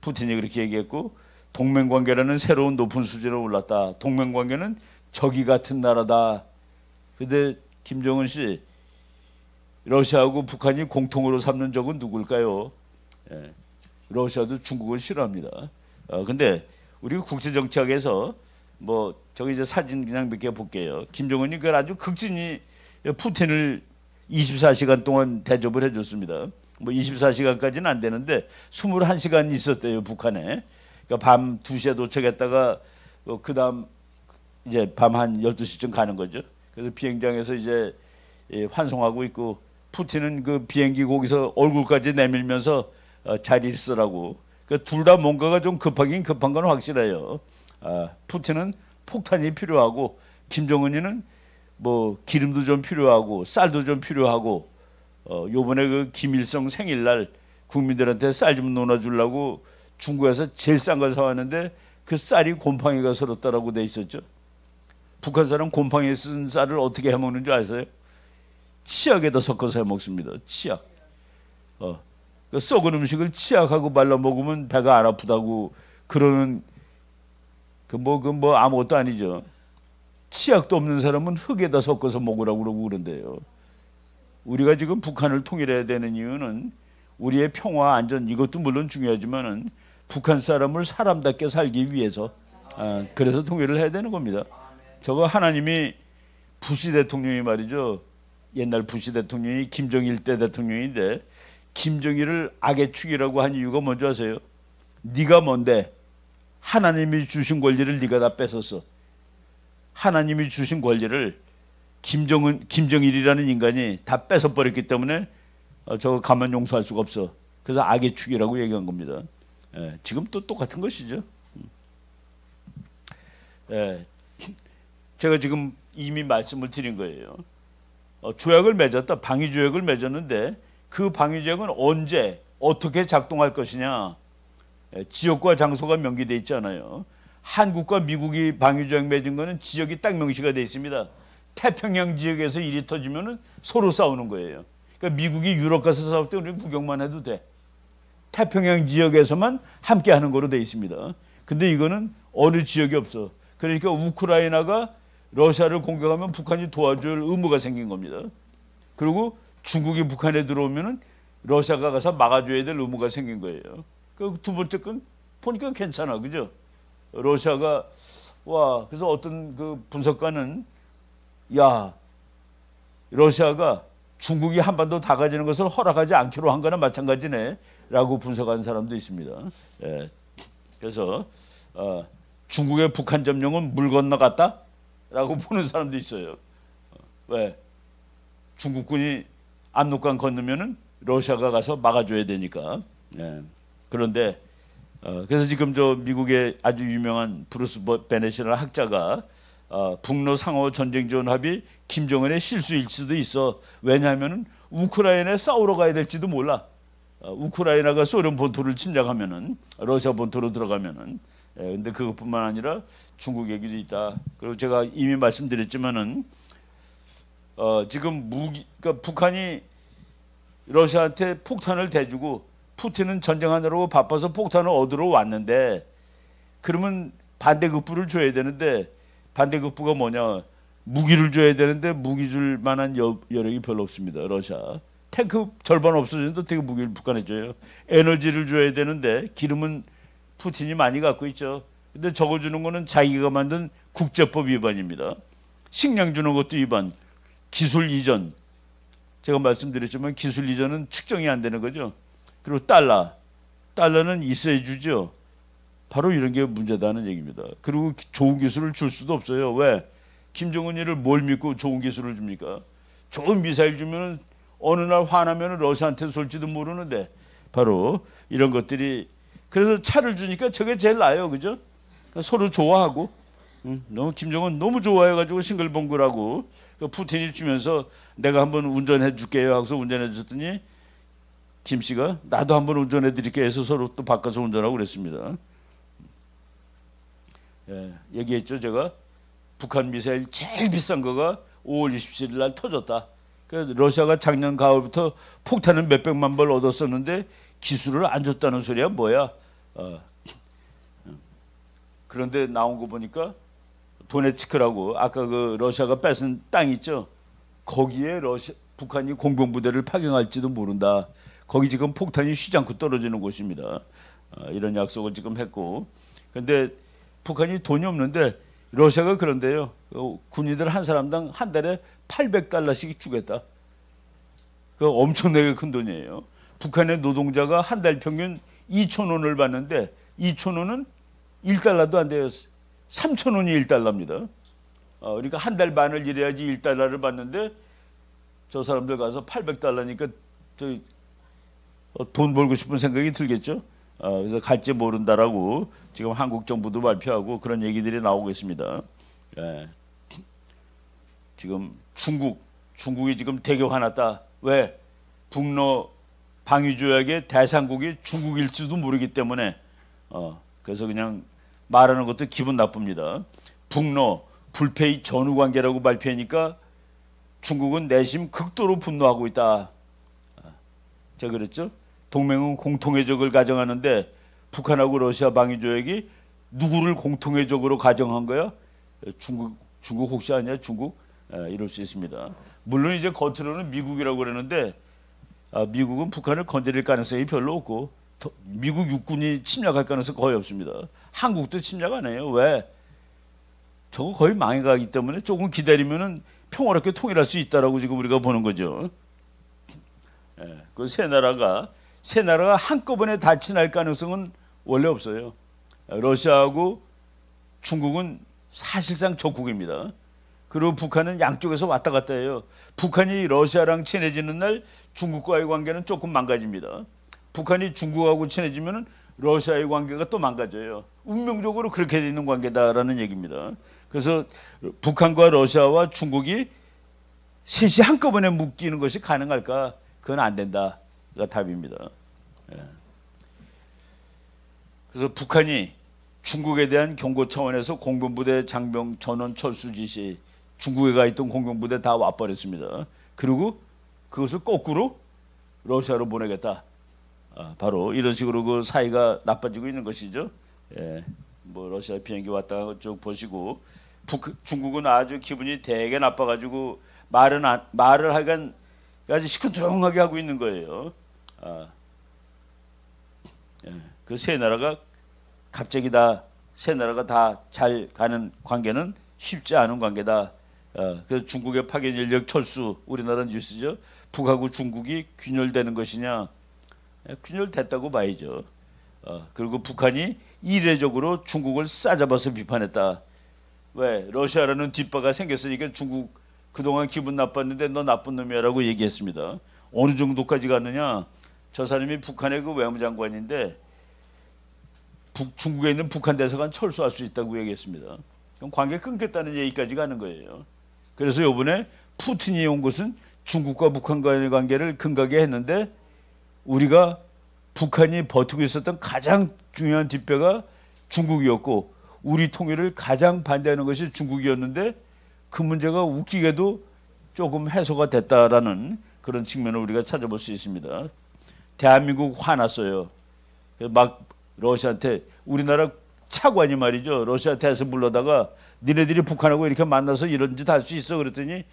푸틴이 그렇게 얘기했고 동맹 관계라는 새로운 높은 수준으로 올랐다. 동맹 관계는 적이 같은 나라다. 근데 김정은 씨 러시아하고 북한이 공통으로 삼는 적은 누굴까요? 예, 러시아도 중국을 싫어합니다. 어, 근데 우리 국제 정치학에서 뭐 저기 이제 사진 그냥 몇 개 볼게요. 김정은이 그걸 아주 극진히 푸틴을 24시간 동안 대접을 해줬습니다. 뭐 24시간까지는 안 되는데 21시간 있었대요 북한에. 그러니까 밤 2시에 도착했다가 어, 그다음 이제 밤 한 12시쯤 가는 거죠. 그래서 비행장에서 이제 예, 환송하고 있고 푸틴은 그 비행기 거기서 얼굴까지 내밀면서 어, 자리 를 쓰라고. 그러니까 둘다 뭔가가 좀 급하긴 급한 건 확실해요. 어, 푸틴은 폭탄이 필요하고 김정은이는 뭐 기름도 좀 필요하고 쌀도 좀 필요하고 어 요번에 그 김일성 생일날 국민들한테 쌀좀 논아 주려고 중국에서 제일 싼 걸 사왔는데 그 쌀이 곰팡이가 서렸다라고 돼 있었죠. 북한 사람 곰팡이에 쓴 쌀을 어떻게 해 먹는 줄 아세요? 치약에다 섞어서 해 먹습니다. 치약. 어. 그 썩은 음식을 치약하고 발라 먹으면 배가 안 아프다고 그러는 그뭐그뭐 그 뭐 아무것도 아니죠. 치약도 없는 사람은 흙에다 섞어서 먹으라고 그러고 그런데요. 우리가 지금 북한을 통일해야 되는 이유는 우리의 평화 안전 이것도 물론 중요하지만은 북한 사람을 사람답게 살기 위해서 아, 그래서 통일을 해야 되는 겁니다. 저거 하나님이 부시 대통령이 말이죠. 옛날 부시 대통령이 김정일 때 대통령인데 김정일을 악의 축이라고 한 이유가 뭔지 아세요? 네가 뭔데 하나님이 주신 권리를 네가 다 뺏었어. 하나님이 주신 권리를 김정은 김정일이라는 인간이 다 뺏어 버렸기 때문에 어, 저거 가만 용서할 수가 없어. 그래서 악의 축이라고 얘기한 겁니다. 예, 지금 또 똑같은 것이죠. 음. 예, 제가 지금 이미 말씀을 드린 거예요. 어, 조약을 맺었다. 방위 조약을 맺었는데 그 방위 조약은 언제 어떻게 작동할 것이냐 지역과 장소가 명기돼 있잖아요 한국과 미국이 방위조약 맺은 거는 지역이 딱 명시가 돼 있습니다. 태평양 지역에서 일이 터지면은 서로 싸우는 거예요. 그러니까 미국이 유럽 가서 싸울 때 우리 는 구경만 해도 돼. 태평양 지역에서만 함께 하는 거로 돼 있습니다. 근데 이거는 어느 지역이 없어. 그러니까 우크라이나가 러시아를 공격하면 북한이 도와줄 의무가 생긴 겁니다. 그리고 중국이 북한에 들어오면은 러시아가 가서 막아줘야 될 의무가 생긴 거예요. 그두 번째 건 보니까 괜찮아. 그죠? 러시아가 와 그래서 어떤 그 분석가는 야 러시아가 중국이 한반도 다 가지는 것을 허락하지 않기로 한 거나 마찬가지네라고 분석한 사람도 있습니다. 예. 그래서 어, 중국의 북한 점령은 물 건너갔다라고 보는 사람도 있어요. 어, 왜 중국군이 압록강 건너면은 러시아가 가서 막아줘야 되니까. 예. 그런데 어, 그래서 지금 저 미국의 아주 유명한 브루스 베네이라는 학자가 어, 북로 상호 전쟁 지원 합의 김정은의 실수일 수도 있어. 왜냐하면 우크라이나에 싸우러 가야 될지도 몰라. 어, 우크라이나가 소련 본토를 침략하면은 러시아 본토로 들어가면은. 예, 근데 그것뿐만 아니라 중국 얘기도 있다. 그리고 제가 이미 말씀드렸지만은 어, 지금 무기, 그러니까 북한이 러시아한테 폭탄을 대주고 푸틴은 전쟁하느라고 바빠서 폭탄을 얻으러 왔는데 그러면 반대급부를 줘야 되는데 반대급부가 뭐냐 무기를 줘야 되는데 무기 줄 만한 여, 여력이 별로 없습니다 러시아 탱크 절반 없어졌는데 어떻게 무기를 북한에 줘요 에너지를 줘야 되는데 기름은 푸틴이 많이 갖고 있죠 근데 저거 주는 거는 자기가 만든 국제법 위반입니다 식량 주는 것도 위반 기술 이전 제가 말씀드렸지만 기술 이전은 측정이 안 되는 거죠 그리고 달러. 달러는 있어야 주죠. 바로 이런 게 문제다는 얘기입니다. 그리고 좋은 기술을 줄 수도 없어요. 왜? 김정은이를 뭘 믿고 좋은 기술을 줍니까? 좋은 미사일 주면 어느 날 화나면 러시아한테 쏠지도 모르는데 바로 이런 것들이 그래서 차를 주니까 저게 제일 나아요. 그죠? 그러니까 서로 좋아하고 음, 너무 김정은 너무 좋아해가지고 싱글벙글하고 그 푸틴이 주면서 내가 한번 운전해 줄게요 하고서 운전해 줬더니 김 씨가 나도 한번 운전해 드릴게 해서 서로 또 바꿔서 운전하고 그랬습니다. 예, 얘기했죠 제가 북한 미사일 제일 비싼 거가 5월 27일 날 터졌다. 그래서 러시아가 작년 가을부터 폭탄을 몇 백만 벌 얻었었는데 기술을 안 줬다는 소리야 뭐야? 어. 그런데 나온 거 보니까 도네츠크라고 아까 그 러시아가 뺏은 땅 있죠. 거기에 러시 북한이 공병부대를 파견할지도 모른다. 거기 지금 폭탄이 쉬지 않고 떨어지는 곳입니다. 아, 이런 약속을 지금 했고 근데 북한이 돈이 없는데 러시아가 그런데요 어, 군인들 한 사람당 한 달에 800달러씩 주겠다. 그 엄청나게 큰 돈이에요. 북한의 노동자가 한 달 평균 2 0 0 0 원을 받는데 2 0 0 0 원은 1달러도 안 돼요. 3 0 0 0 원이 1달러입니다. 어, 아, 그러니까 한 달 반을 일해야지 1달러를 받는데 저 사람들 가서 800달러니까 어, 돈 벌고 싶은 생각이 들겠죠. 아, 그래서 갈지 모른다라고 지금 한국 정부도 발표하고 그런 얘기들이 나오고 있습니다. 예. 지금 중국 중국이 지금 대교 화났다. 왜북로 방위 조약의 대상국이 중국일지도 모르기 때문에 어, 그래서 그냥 말하는 것도 기분 나쁩니다. 북로 불패의 전후 관계라고 발표하니까 중국은 내심 극도로 분노하고 있다. 아, 제가 그랬죠? 동맹은 공통의 적을 가정하는데 북한하고 러시아 방위 조약이 누구를 공통의 적으로 가정한 거야? 중국 중국 혹시 아니야? 중국 아, 이럴 수 있습니다. 물론 이제 겉으로는 미국이라고 그러는데 아, 미국은 북한을 건드릴 가능성이 별로 없고 더, 미국 육군이 침략할 가능성 거의 없습니다. 한국도 침략 안 해요. 왜? 저거 거의 망해가기 때문에 조금 기다리면은 평화롭게 통일할 수 있다라고 지금 우리가 보는 거죠. 그 세 나라가 세 나라가 한꺼번에 다 친할 가능성은 원래 없어요. 러시아하고 중국은 사실상 적국입니다. 그리고 북한은 양쪽에서 왔다 갔다 해요. 북한이 러시아랑 친해지는 날 중국과의 관계는 조금 망가집니다. 북한이 중국하고 친해지면 러시아의 관계가 또 망가져요. 운명적으로 그렇게 되는 있 관계다라는 얘기입니다. 그래서 북한과 러시아와 중국이 셋이 한꺼번에 묶이는 것이 가능할까? 그건 안 된다. 가 답입니다. 예. 그래서 북한이 중국에 대한 경고 차원에서 공군부대 장병 전원 철수 지시 중국에 가 있던 공군부대 다 와버렸습니다. 그리고 그것을 거꾸로 러시아로 보내겠다. 아, 바로 이런 식으로 그 사이가 나빠지고 있는 것이죠. 예, 뭐 러시아 비행기 왔다 좀 보시고 북, 중국은 아주 기분이 되게 나빠가지고 말은 안, 말을 하간 아주 시큰둥하게 하고 있는 거예요. 어, 예. 그세 나라가 갑자기 다 세 나라가 다 잘 가는 관계는 쉽지 않은 관계다. 어, 그래서 중국의 파견 인력 철수 우리나라 뉴스죠. 북하고 중국이 균열되는 것이냐? 예, 균열됐다고 봐야죠. 어, 그리고 북한이 이례적으로 중국을 싸잡아서 비판했다. 왜? 러시아라는 뒷바가 생겼으니까 중국 그동안 기분 나빴는데 너 나쁜 놈이야라고 얘기했습니다. 어느 정도까지 갔느냐? 저 사람이 북한의 그 외무장관인데 북, 중국에 있는 북한 대사관 철수할 수 있다고 얘기했습니다. 그럼 관계 끊겠다는 얘기까지 가는 거예요. 그래서 요번에 푸틴이 온 것은 중국과 북한 간의 관계를 근거하게 했는데 우리가 북한이 버티고 있었던 가장 중요한 뒷배가 중국이었고 우리 통일을 가장 반대하는 것이 중국이었는데 그 문제가 웃기게도 조금 해소가 됐다라는 그런 측면을 우리가 찾아볼 수 있습니다. 대한민국 화났어요. 막 러시아한테 우리나라 차관이 말이죠. 러시아 대사 불러다가 니네들이 북한하고 이렇게 만나서 이런 짓 할 수 있어 그랬더니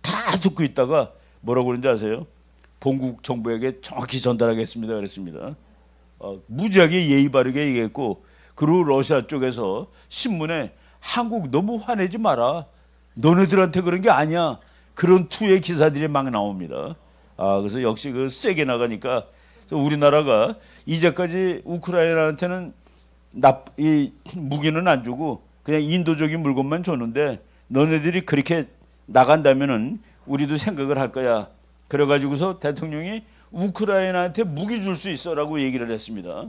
다 듣고 있다가 뭐라고 그러는지 아세요? 본국 정부에게 정확히 전달하겠습니다 그랬습니다. 어, 무지하게 예의 바르게 얘기했고 그리고 러시아 쪽에서 신문에 한국 너무 화내지 마라. 너네들한테 그런 게 아니야. 그런 투의 기사들이 막 나옵니다. 아 그래서 역시 그 세게 나가니까 우리나라가 이제까지 우크라이나한테는 납, 이 무기는 안 주고 그냥 인도적인 물건만 줬는데 너네들이 그렇게 나간다면은 우리도 생각을 할 거야. 그래가지고서 대통령이 우크라이나한테 무기 줄 수 있어라고 얘기를 했습니다.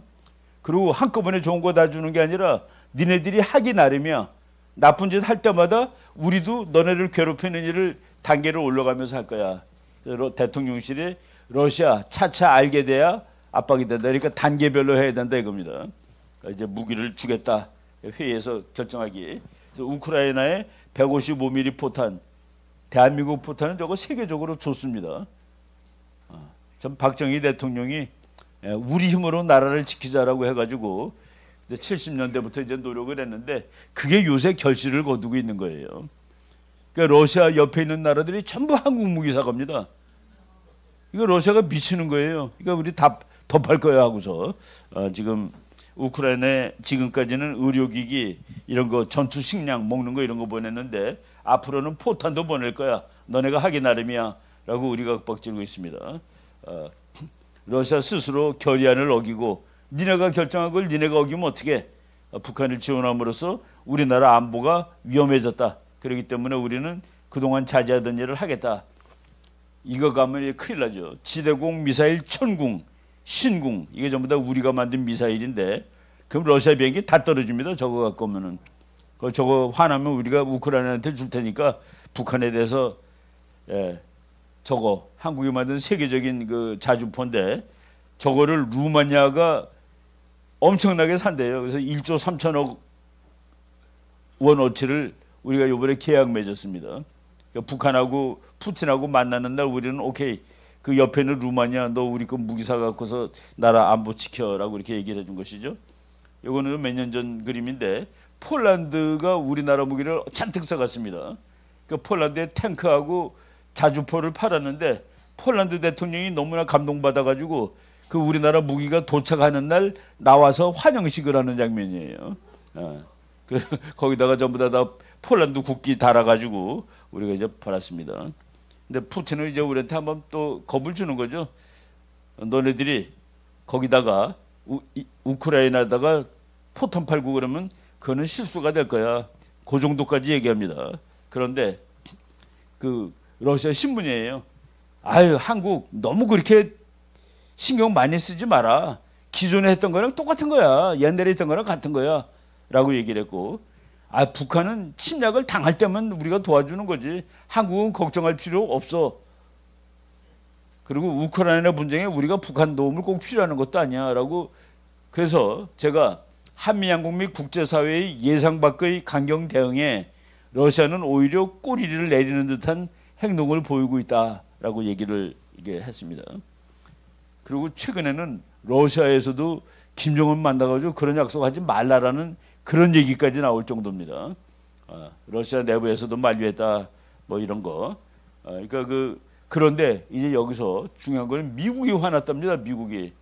그리고 한꺼번에 좋은 거 다 주는 게 아니라 니네들이 하기 나름이야. 나쁜 짓 할 때마다 우리도 너네를 괴롭히는 일을 단계를 올라가면서 할 거야. 대통령실에 러시아 차차 알게 돼야 압박이 된다. 그러니까 단계별로 해야 된다 이겁니다. 그러니까 이제 무기를 주겠다 회의에서 결정하기. 그래서 우크라이나에 155mm 포탄, 대한민국 포탄은 저거 세계적으로 좋습니다. 어, 전 박정희 대통령이 예, 우리 힘으로 나라를 지키자라고 해가지고 70년대부터 이제 노력을 했는데 그게 요새 결실을 거두고 있는 거예요. 그러니까 러시아 옆에 있는 나라들이 전부 한국 무기 사갑니다. 이거 러시아가 미치는 거예요. 그러니까 우리 답 덮할 거야 하고서 어, 지금 우크라이나에 지금까지는 의료기기 이런 거 전투 식량 먹는 거 이런 거 보냈는데 앞으로는 포탄도 보낼 거야. 너네가 하기 나름이야라고 우리가 빡지르고 있습니다. 어, 러시아 스스로 결의안을 어기고 니네가 결정한 걸 니네가 어기면 어떻게? 어, 북한을 지원함으로써 우리나라 안보가 위험해졌다. 그렇기 때문에 우리는 그동안 자제하던 일을 하겠다. 이거 가면 큰일 나죠. 지대공 미사일 천궁, 신궁 이게 전부 다 우리가 만든 미사일인데 그럼 러시아 비행기 다 떨어집니다. 저거 갖고 오면은 그 저거 화나면 우리가 우크라이나한테 줄 테니까 북한에 대해서 예, 저거 한국이 만든 세계적인 그 자주포인데 저거를 루마니아가 엄청나게 산대요. 그래서 1조 3천억 원어치를 우리가 요번에 계약 맺었습니다. 그 북한하고 푸틴하고 만나는 날 우리는 오케이 그 옆에 는 루마니아 너 우리 그 무기 사 갖고서 나라 안보 지켜라고 이렇게 얘기를 해준 것이죠. 이거는 몇 년 전 그림인데 폴란드가 우리나라 무기를 잔뜩 사갔습니다. 그 폴란드에 탱크하고 자주포를 팔았는데 폴란드 대통령이 너무나 감동받아가지고 그 우리나라 무기가 도착하는 날 나와서 환영식을 하는 장면이에요. 어. 그 <laughs> 거기다가 전부 다, 다 폴란드 국기 달아가지고 우리가 이제 팔았습니다. 근데 푸틴은 이제 우리한테 한번 또 겁을 주는 거죠. 너네들이 거기다가 우, 이, 우크라이나다가 에 포탄 팔고 그러면 그거는 실수가 될 거야. 그 정도까지 얘기합니다. 그런데 그 러시아 신문이에요. 아유 한국 너무 그렇게 신경 많이 쓰지 마라. 기존에 했던 거랑 똑같은 거야. 옛날에 했던 거랑 같은 거야. 라고 얘기를 했고 아, 북한은 침략을 당할 때면 우리가 도와주는 거지. 한국은 걱정할 필요 없어. 그리고 우크라이나 분쟁에 우리가 북한 도움을 꼭 필요하는 것도 아니야라고 그래서 제가 한미양국 및 국제사회의 예상 밖의 강경 대응에 러시아는 오히려 꼬리를 내리는 듯한 행동을 보이고 있다라고 얘기를 이게 했습니다. 그리고 최근에는 러시아에서도 김정은 만나가지고 그런 약속하지 말라라는 그런 얘기까지 나올 정도입니다. 아, 러시아 내부에서도 만류했다 뭐 이런 거. 아, 그러니까 그 그런데 이제 여기서 중요한 거는 미국이 화났답니다. 미국이.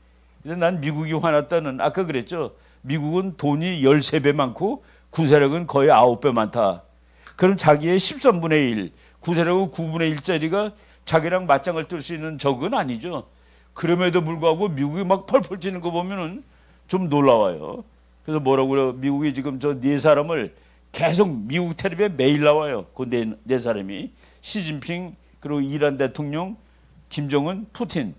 근데 난 미국이 화났다는 아까 그랬죠. 미국은 돈이 13배 많고 군사력은 거의 9배 많다. 그럼 자기의 13분의 1, 군사력은 9분의 1짜리가 자기랑 맞짱을 뜰 수 있는 적은 아니죠. 그럼에도 불구하고 미국이 막 펄펄 찌는 거 보면은 좀 놀라워요. 그래서 뭐라고 그래요? 미국이 지금 저 네 사람을 계속 미국 테레비에 매일 나와요. 그네 네 사람이 시진핑 그리고 이란 대통령 김정은 푸틴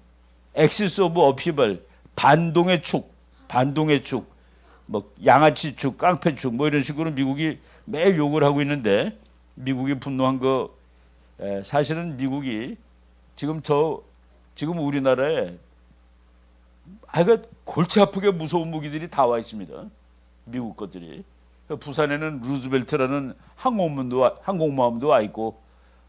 엑시스 오브 어피벌 반동의 축 반동의 축뭐 양아치 축 깡패 축 뭐 이런 식으로 미국이 매일 욕을 하고 있는데 미국이 분노한 거 에, 사실은 미국이 지금 저 지금 우리나라에 하여간 아, 골치 아프게 무서운 무기들이 다 와 있습니다. 미국 것들이. 그러니까 부산에는 루즈벨트라는 항공모함도 항공모함도 와 있고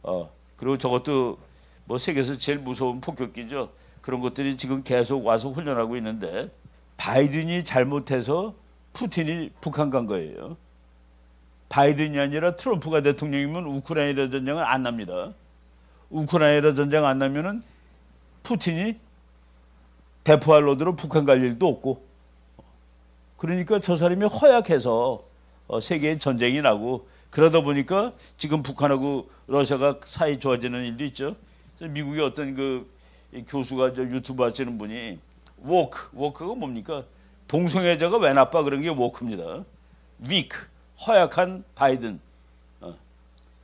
어, 그리고 저것도 뭐 세계에서 제일 무서운 폭격기죠. 그런 것들이 지금 계속 와서 훈련하고 있는데 바이든이 잘못해서 푸틴이 북한 간 거예요. 바이든이 아니라 트럼프가 대통령이면 우크라이나 전쟁은 안 납니다. 우크라이나 전쟁 안 나면은 푸틴이 대포알 로드로 북한 갈 일도 없고 그러니까 저 사람이 허약해서 어, 세계에 전쟁이 나고 그러다 보니까 지금 북한하고 러시아가 사이 좋아지는 일도 있죠. 미국의 어떤 그 교수가 저 유튜브 하시는 분이 워크 워크가 뭡니까 동성애자가 왜 나빠 그런 게 워크입니다. 위크 허약한 바이든 어,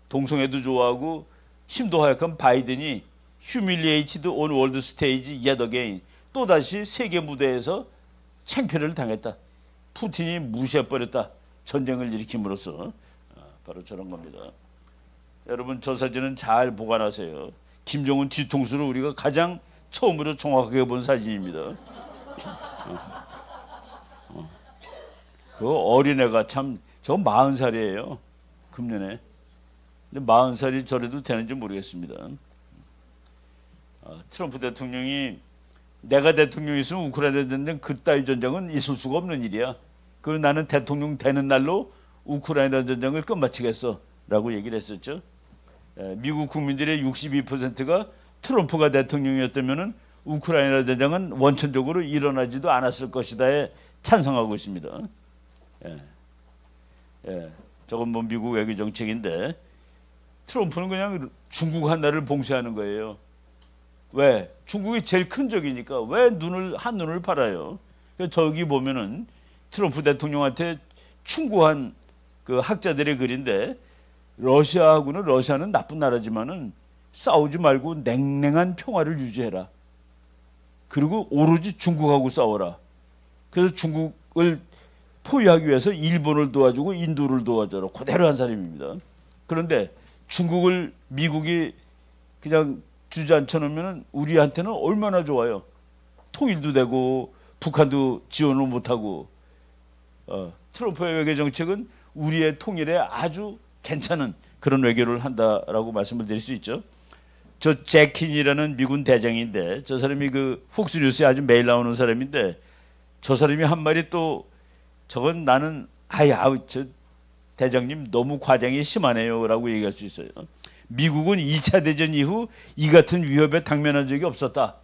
동성애도 좋아하고 힘도 허약한 바이든이 휴밀리에이 i 드온 월드 스테이지 예 l d s 또다시 세계 무대에서 창피를 당했다. 푸틴이 무시해버렸다. 전쟁을 일으킴으로써 어, 바로 저런 겁니다. 여러분 저 사진은 잘 보관하세요. 김정은 뒤통수를 우리가 가장 처음으로 정확하게 본 사진입니다. 어. 어. 그 어린애가 참저4 0 살이에요. 금년에. 근데 마흔 살이 저래도 되는지 모르겠습니다. 아, 트럼프 대통령이 내가 대통령이 있으면 우크라이나 전쟁 그따위 전쟁은 있을 수가 없는 일이야. 그리고 나는 대통령 되는 날로 우크라이나 전쟁을 끝마치겠어 라고 얘기를 했었죠. 미국 국민들의 62%가 트럼프가 대통령이었다면 우크라이나 전쟁은 원천적으로 일어나지도 않았을 것이다에 찬성하고 있습니다. 예. 예. 저건 뭐 미국 외교 정책인데 트럼프는 그냥 중국 하나를 봉쇄하는 거예요. 왜? 중국이 제일 큰 적이니까 왜 눈을 한 눈을 팔아요? 그 저기 보면은 트럼프 대통령한테 충고한 그 학자들의 글인데 러시아하고는 러시아는 나쁜 나라지만은 싸우지 말고 냉랭한 평화를 유지해라. 그리고 오로지 중국하고 싸워라. 그래서 중국을 포위하기 위해서 일본을 도와주고 인도를 도와줘라. 그대로 한 사람입니다. 그런데 중국을 미국이 그냥 주저앉혀 놓으면 우리한테는 얼마나 좋아요. 통일도 되고 북한도 지원을 못하고 어, 트럼프의 외교 정책은 우리의 통일에 아주 괜찮은 그런 외교를 한다라고 말씀을 드릴 수 있죠. 저 제킨이라는 미군 대장인데 저 사람이 그 폭스뉴스에 아주 매일 나오는 사람인데 저 사람이 한 말이 또 저건 나는 아야 저 대장님 너무 과장이 심하네요라고 얘기할 수 있어요. 미국은 2차 대전 이후 이 같은 위협에 당면한 적이 없었다.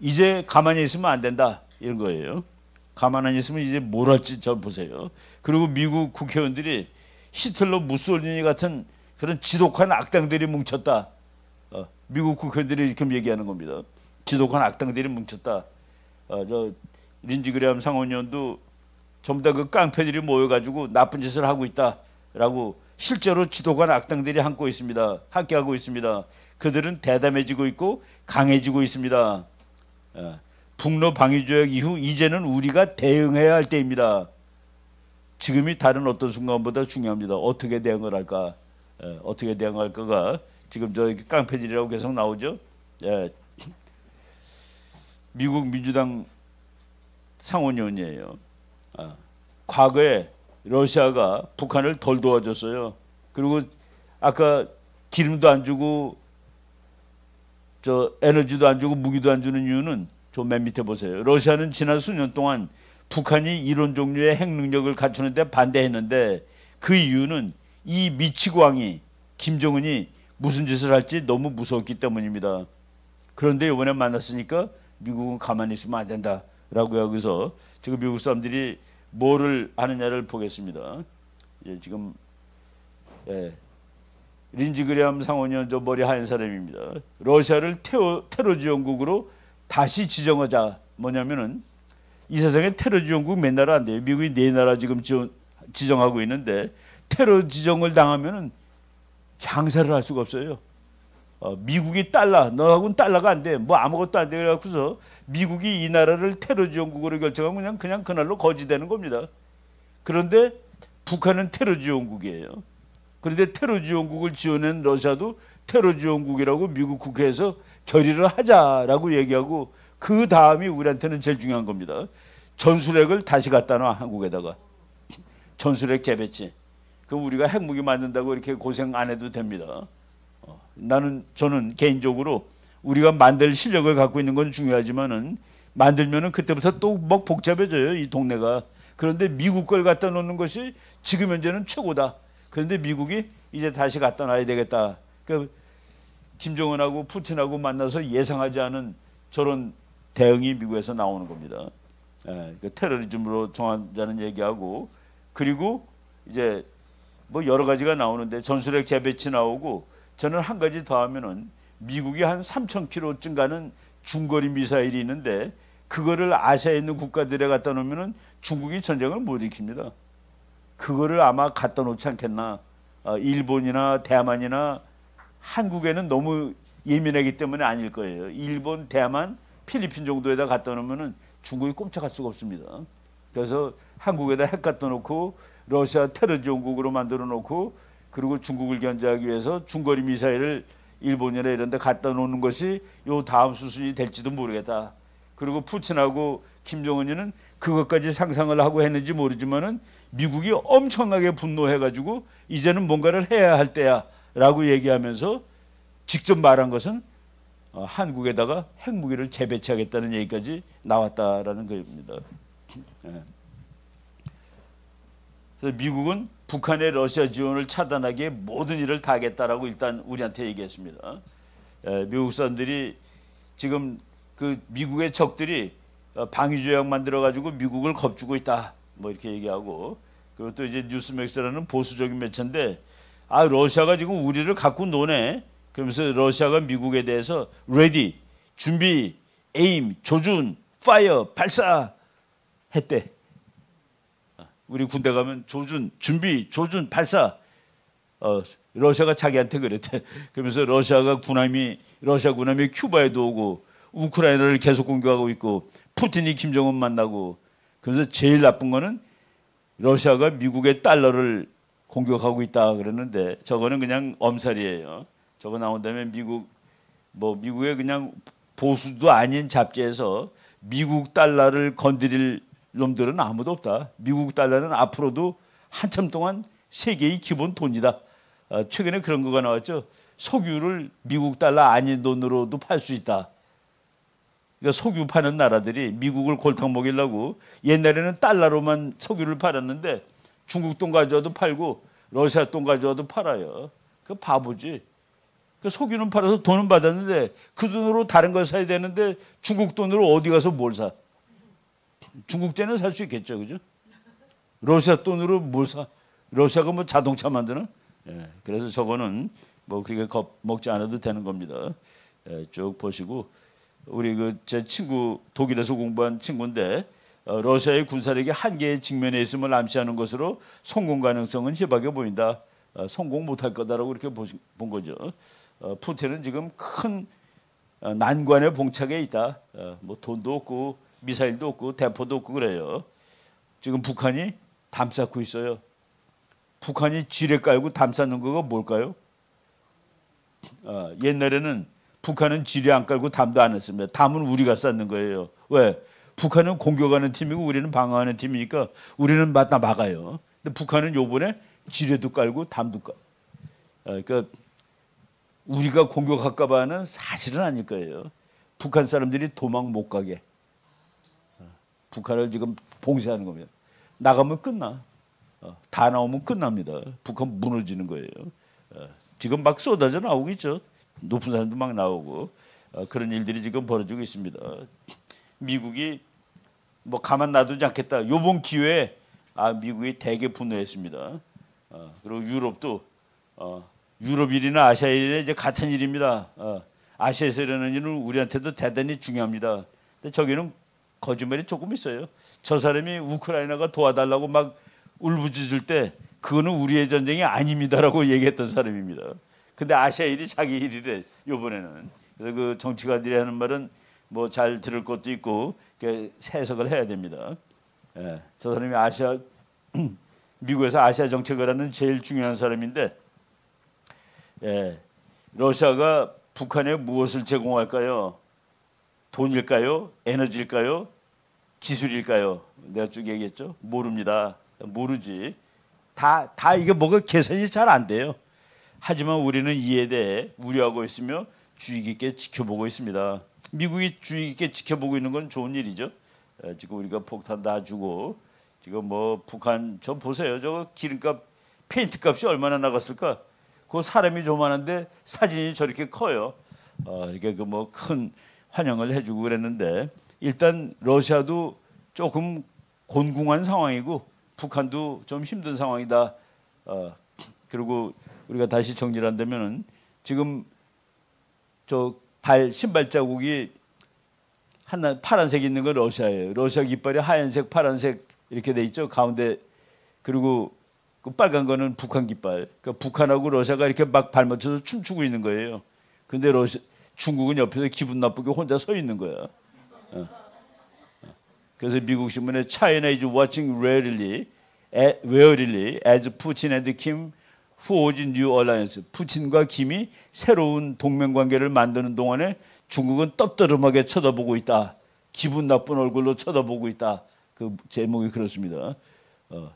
이제 가만히 있으면 안 된다. 이런 거예요. 가만 히 있으면 이제 뭘 할지 잘 보세요. 그리고 미국 국회의원들이 히틀러 무솔리니 같은 그런 지독한 악당들이 뭉쳤다. 어, 미국 국회의원들이 이렇게 얘기하는 겁니다. 지독한 악당들이 뭉쳤다. 어, 저 린지그레암 상원의원도 전부 다그 깡패들이 모여가지고 나쁜 짓을 하고 있다라고 실제로 지도관 악당들이 함고 있습니다. 함께하고 있습니다. 그들은 대담해지고 있고 강해지고 있습니다. 예, 북로 방위조약 이후 이제는 우리가 대응해야 할 때입니다. 지금이 다른 어떤 순간보다 중요합니다. 어떻게 대응을 할까? 예, 어떻게 대응할까가 지금 저 깡패들이라고 계속 나오죠. 예. 미국 민주당 상원의원이에요. 아, 과거에 러시아가 북한을 덜 도와줬어요. 그리고 아까 기름도 안 주고 저 에너지도 안 주고 무기도 안 주는 이유는 좀 맨 밑에 보세요. 러시아는 지난 수년 동안 북한이 이런 종류의 핵 능력을 갖추는데 반대했는데 그 이유는 이 미치광이 김정은이 무슨 짓을 할지 너무 무서웠기 때문입니다. 그런데 이번에 만났으니까 미국은 가만히 있으면 안 된다라고 하고서 지금 미국 사람들이 뭐를 하느냐를 보겠습니다. 예, 지금 예, 린지 그레암 상원위원도 머리 하얀 사람입니다. 러시아를 테러, 테러지원국으로 다시 지정하자 뭐냐면은 이 세상에 테러지원국 몇 나라 안 돼요. 미국이 네 나라 지금 지원, 지정하고 있는데 테러 지정을 당하면은 장사를 할 수가 없어요. 어, 미국이 달러 너하고는 달러가 안 돼. 뭐 아무것도 안 돼. 그래서 미국이 이 나라를 테러 지원국으로 결정하면 그냥 그냥 그날로 거지되는 겁니다. 그런데 북한은 테러 지원국이에요. 그런데 테러 지원국을 지원한 러시아도 테러 지원국이라고 미국 국회에서 결의를 하자라고 얘기하고 그 다음이 우리한테는 제일 중요한 겁니다. 전술핵을 다시 갖다 놔 한국에다가 전술핵 재배치. 그럼 우리가 핵무기 만든다고 이렇게 고생 안 해도 됩니다. 나는 저는 개인적으로 우리가 만들 실력을 갖고 있는 건 중요하지만은 만들면은 그때부터 또 막 복잡해져요 이 동네가 그런데 미국 걸 갖다 놓는 것이 지금 현재는 최고다 그런데 미국이 이제 다시 갖다 놔야 되겠다 그러니까 김정은하고 푸틴하고 만나서 예상하지 않은 저런 대응이 미국에서 나오는 겁니다 예, 그 테러리즘으로 정한다는 얘기하고 그리고 이제 뭐 여러 가지가 나오는데 전술핵 재배치 나오고 저는 한 가지 더 하면은 미국이 한 3,000km쯤 가는 중거리 미사일이 있는데 그거를 아시아에 있는 국가들에 갖다 놓으면은 중국이 전쟁을 못 일으킵니다. 그거를 아마 갖다 놓지 않겠나. 어, 일본이나 대만이나 한국에는 너무 예민하기 때문에 아닐 거예요. 일본, 대만, 필리핀 정도에다 갖다 놓으면은 중국이 꼼짝할 수가 없습니다. 그래서 한국에다 핵 갖다 놓고 러시아 테러 전국으로 만들어 놓고 그리고 중국을 견제하기 위해서 중거리 미사일을 일본이나 이런 데 갖다 놓는 것이 요 다음 수순이 될지도 모르겠다. 그리고 푸틴하고 김정은이는 그것까지 상상을 하고 했는지 모르지만은 미국이 엄청나게 분노해 가지고 이제는 뭔가를 해야 할 때야라고 얘기하면서 직접 말한 것은 어, 한국에다가 핵무기를 재배치하겠다는 얘기까지 나왔다라는 것입니다 예. 그래서 미국은 북한의 러시아 지원을 차단하기에 모든 일을 다 하겠다라고 일단 우리한테 얘기했습니다. 미국 사람들이 지금 그 미국의 적들이 어, 방위조약 만들어가지고 미국을 겁주고 있다. 뭐 이렇게 얘기하고 그리고 또 이제 뉴스맥스라는 보수적인 매체인데 아 러시아가 지금 우리를 갖고 노네. 그러면서 러시아가 미국에 대해서 레디 준비 에임 조준 파이어 발사 했대. 우리 군대 가면 조준 준비 조준 발사 어, 러시아가 자기한테 그랬대. <laughs> 그러면서 러시아가 군함이 러시아 군함이 큐바에도 오고 우크라이나를 계속 공격하고 있고 푸틴이 김정은 만나고 그래서 제일 나쁜 거는 러시아가 미국의 달러를 공격하고 있다 그러는데 저거는 그냥 엄살이에요. 저거 나온 다음 미국 뭐 미국의 그냥 보수도 아닌 잡지에서 미국 달러를 건드릴 놈들은 아무도 없다. 미국 달러는 앞으로도 한참 동안 세계의 기본 돈이다. 어, 최근에 그런 거가 나왔죠. 석유를 미국 달러 아닌 돈으로도 팔 수 있다. 그러니까 석유 파는 나라들이 미국을 골탕 먹이려고 옛날에는 달러로만 석유를 팔았는데 중국 돈 가져와도 팔고 러시아 돈 가져와도 팔아요. 그 바보지. 그 석유는 팔아서 돈은 받았는데 그 돈으로 다른 걸 사야 되는데 중국 돈으로 어디 가서 뭘 사? 중국제는 살 수 있겠죠, 그죠? 러시아 돈으로 뭘 사? 러시아가 뭐 자동차 만드는? 예, 그래서 저거는 뭐 그렇게 겁 먹지 않아도 되는 겁니다. 예, 쭉 보시고 우리 그 제 친구 독일에서 공부한 친구인데 어, 러시아의 군사력이 한계에 직면해 있음을 암시하는 것으로 성공 가능성은 희박해 보인다. 어, 성공 못할 거다라고 이렇게 보신, 본 거죠. 어, 푸틴은 지금 큰 어, 난관에 봉착해 있다. 어, 뭐 돈도 없고 미사일도 없고 대포도 없고 그래요. 지금 북한이 담 쌓고 있어요. 북한이 지뢰 깔고 담 쌓는 거가 뭘까요? 아, 옛날에는 북한은 지뢰 안 깔고 담도 안 했습니다. 담은 우리가 쌓는 거예요. 왜? 북한은 공격하는 팀이고 우리는 방어하는 팀이니까 우리는 맞다 막아요. 근데 북한은 요번에 지뢰도 깔고 담도 깔. 아, 그러니까 우리가 공격할까 봐는 사실은 아닐 거예요. 북한 사람들이 도망 못 가게. 북한을 지금 봉쇄하는 겁니다. 나가면 끝나. 어, 다 나오면 끝납니다. 북한 무너지는 거예요. 어, 지금 막 쏟아져 나오고 있죠. 높은 산도 막 나오고 어, 그런 일들이 지금 벌어지고 있습니다. 미국이 뭐 가만 놔두지 않겠다. 요번 기회에 아 미국이 대개 분노했습니다. 어, 그리고 유럽도 어, 유럽일이나 아시아일이 이제 같은 일입니다. 어, 아시아에서 일어나는 일은 우리한테도 대단히 중요합니다. 근데 저기는 거짓말이 조금 있어요. 저 사람이 우크라이나가 도와달라고 막 울부짖을 때 그거는 우리의 전쟁이 아닙니다라고 얘기했던 사람입니다. 근데 아시아 일이 자기 일이래 요번에는. 그래서 그 정치가들이 하는 말은 뭐 잘 들을 것도 있고 해석을 해야 됩니다. 예, 저 사람이 아시아 <clears throat> 미국에서 아시아 정책을 하는 제일 중요한 사람인데 예, 러시아가 북한에 무엇을 제공할까요? 돈일까요? 에너지일까요? 기술일까요? 내가 쭉 얘기했죠. 모릅니다. 모르지. 다, 다 이게 뭐가 계산이 잘 안 돼요. 하지만 우리는 이에 대해 우려하고 있으며 주의 깊게 지켜보고 있습니다. 미국이 주의 깊게 지켜보고 있는 건 좋은 일이죠. 어, 지금 우리가 폭탄 다 주고 지금 뭐 북한 저 보세요. 저 기름값 페인트 값이 얼마나 나갔을까? 그 사람이 조만한데 사진이 저렇게 커요. 어, 이게 그뭐큰 환영을 해주고 그랬는데 일단 러시아도 조금 곤궁한 상황이고 북한도 좀 힘든 상황이다. 어, 그리고 우리가 다시 정리를 한다면은 지금 저 발 신발 자국이 하나 파란색 있는 건 러시아예요. 러시아 깃발이 하얀색, 파란색 이렇게 돼 있죠. 가운데 그리고 그 빨간 거는 북한 깃발. 그러니까 북한하고 러시아가 이렇게 막 발맞춰서 춤추고 있는 거예요. 근데 러시아 중국은 옆에서 기분 나쁘게 혼자 서 있는 거야. 어. 어. 그래서 미국 신문에 China is watching rarely, warily as Putin and Kim forge new alliance. 푸틴과 김이 새로운 동맹 관계를 만드는 동안에 중국은 떱떠름하게 쳐다보고 있다. 기분 나쁜 얼굴로 쳐다보고 있다. 그 제목이 그렇습니다. 어.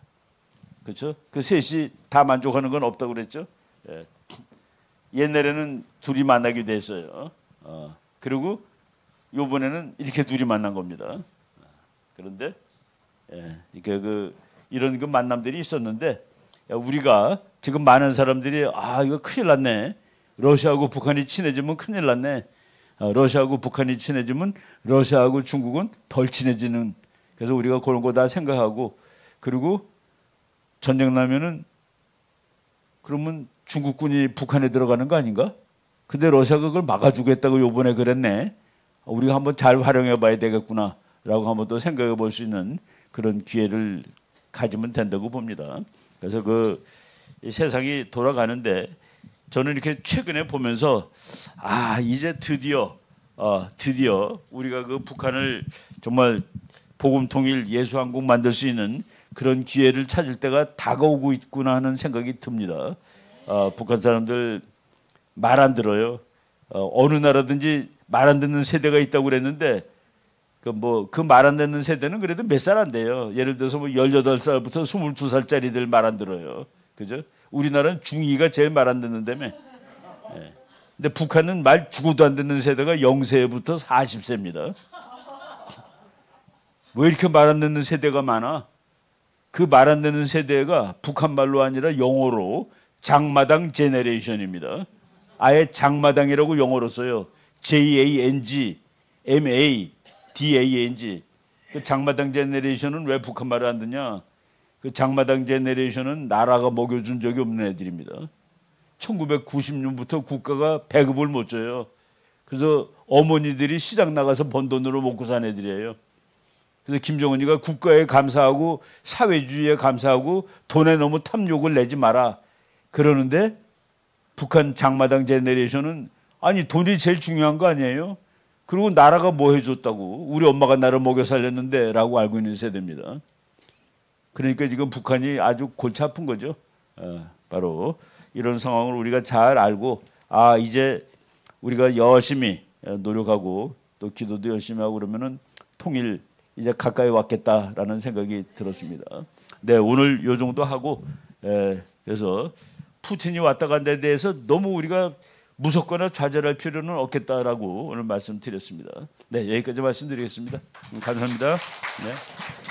그렇죠? 그 셋이 다 만족하는 건 없다고 그랬죠? 예. 옛날에는 둘이 만나게됐어요 어. 그리고 요번에는 이렇게 둘이 만난 겁니다. 그런데 예, 이렇게 그 이런 그 만남들이 있었는데 우리가 지금 많은 사람들이 아 이거 큰일 났네. 러시아하고 북한이 친해지면 큰일 났네. 아, 러시아하고 북한이 친해지면 러시아하고 중국은 덜 친해지는 그래서 우리가 그런 거 다 생각하고 그리고 전쟁 나면은 그러면 중국군이 북한에 들어가는 거 아닌가? 근데 러시아가 그걸 막아주겠다고 요번에 그랬네. 우리가 한번 잘 활용해 봐야 되겠구나. 라고 한번 또 생각해 볼 수 있는 그런 기회를 가지면 된다고 봅니다. 그래서 그 세상이 돌아가는데 저는 이렇게 최근에 보면서 아, 이제 드디어 어, 드디어 우리가 그 북한을 정말 복음 통일 예수 한국 만들 수 있는 그런 기회를 찾을 때가 다가오고 있구나 하는 생각이 듭니다. 어, 북한 사람들 말 안 들어요. 어, 어느 나라든지 말 안 듣는 세대가 있다고 그랬는데 그 뭐 그 말 안 듣는 세대는 그래도 몇 살 안 돼요. 예를 들어서 뭐 18살부터 22살짜리들 말 안 들어요. 그죠? 우리나라는 중2가 제일 말 안 듣는다며. 네. 예. 근데 북한은 말 죽어도 안 듣는 세대가 0세부터 40세입니다. 왜 이렇게 말 안 듣는 세대가 많아? 그 말 안 듣는 세대가 북한 말로 아니라 영어로 장마당 제네레이션입니다. 아예 장마당이라고 영어로 써요. J-A-N-G, M-A, D-A-N-G. 그 장마당 제네레이션은 왜 북한 말을 안 듣냐? 그 장마당 제네레이션은 나라가 먹여준 적이 없는 애들입니다. 1990년부터 국가가 배급을 못 줘요. 그래서 어머니들이 시장 나가서 번 돈으로 먹고 산 애들이에요. 그래서 김정은이가 국가에 감사하고 사회주의에 감사하고 돈에 너무 탐욕을 내지 마라. 그러는데 북한 장마당 제네레이션은 아니 돈이 제일 중요한 거 아니에요? 그리고 나라가 뭐 해줬다고 우리 엄마가 나를 먹여 살렸는데 라고 알고 있는 세대입니다. 그러니까 지금 북한이 아주 골치 아픈 거죠. 어, 바로 이런 상황을 우리가 잘 알고 아 이제 우리가 열심히 어, 노력하고 또 기도도 열심히 하고 그러면은 통일 이제 가까이 왔겠다라는 생각이 들었습니다. 네 오늘 요 정도 하고 예, 그래서 푸틴이 왔다 간데 대해서 너무 우리가 무섭거나 좌절할 필요는 없겠다라고 오늘 말씀드렸습니다. 네, 여기까지 말씀드리겠습니다. 감사합니다. 네.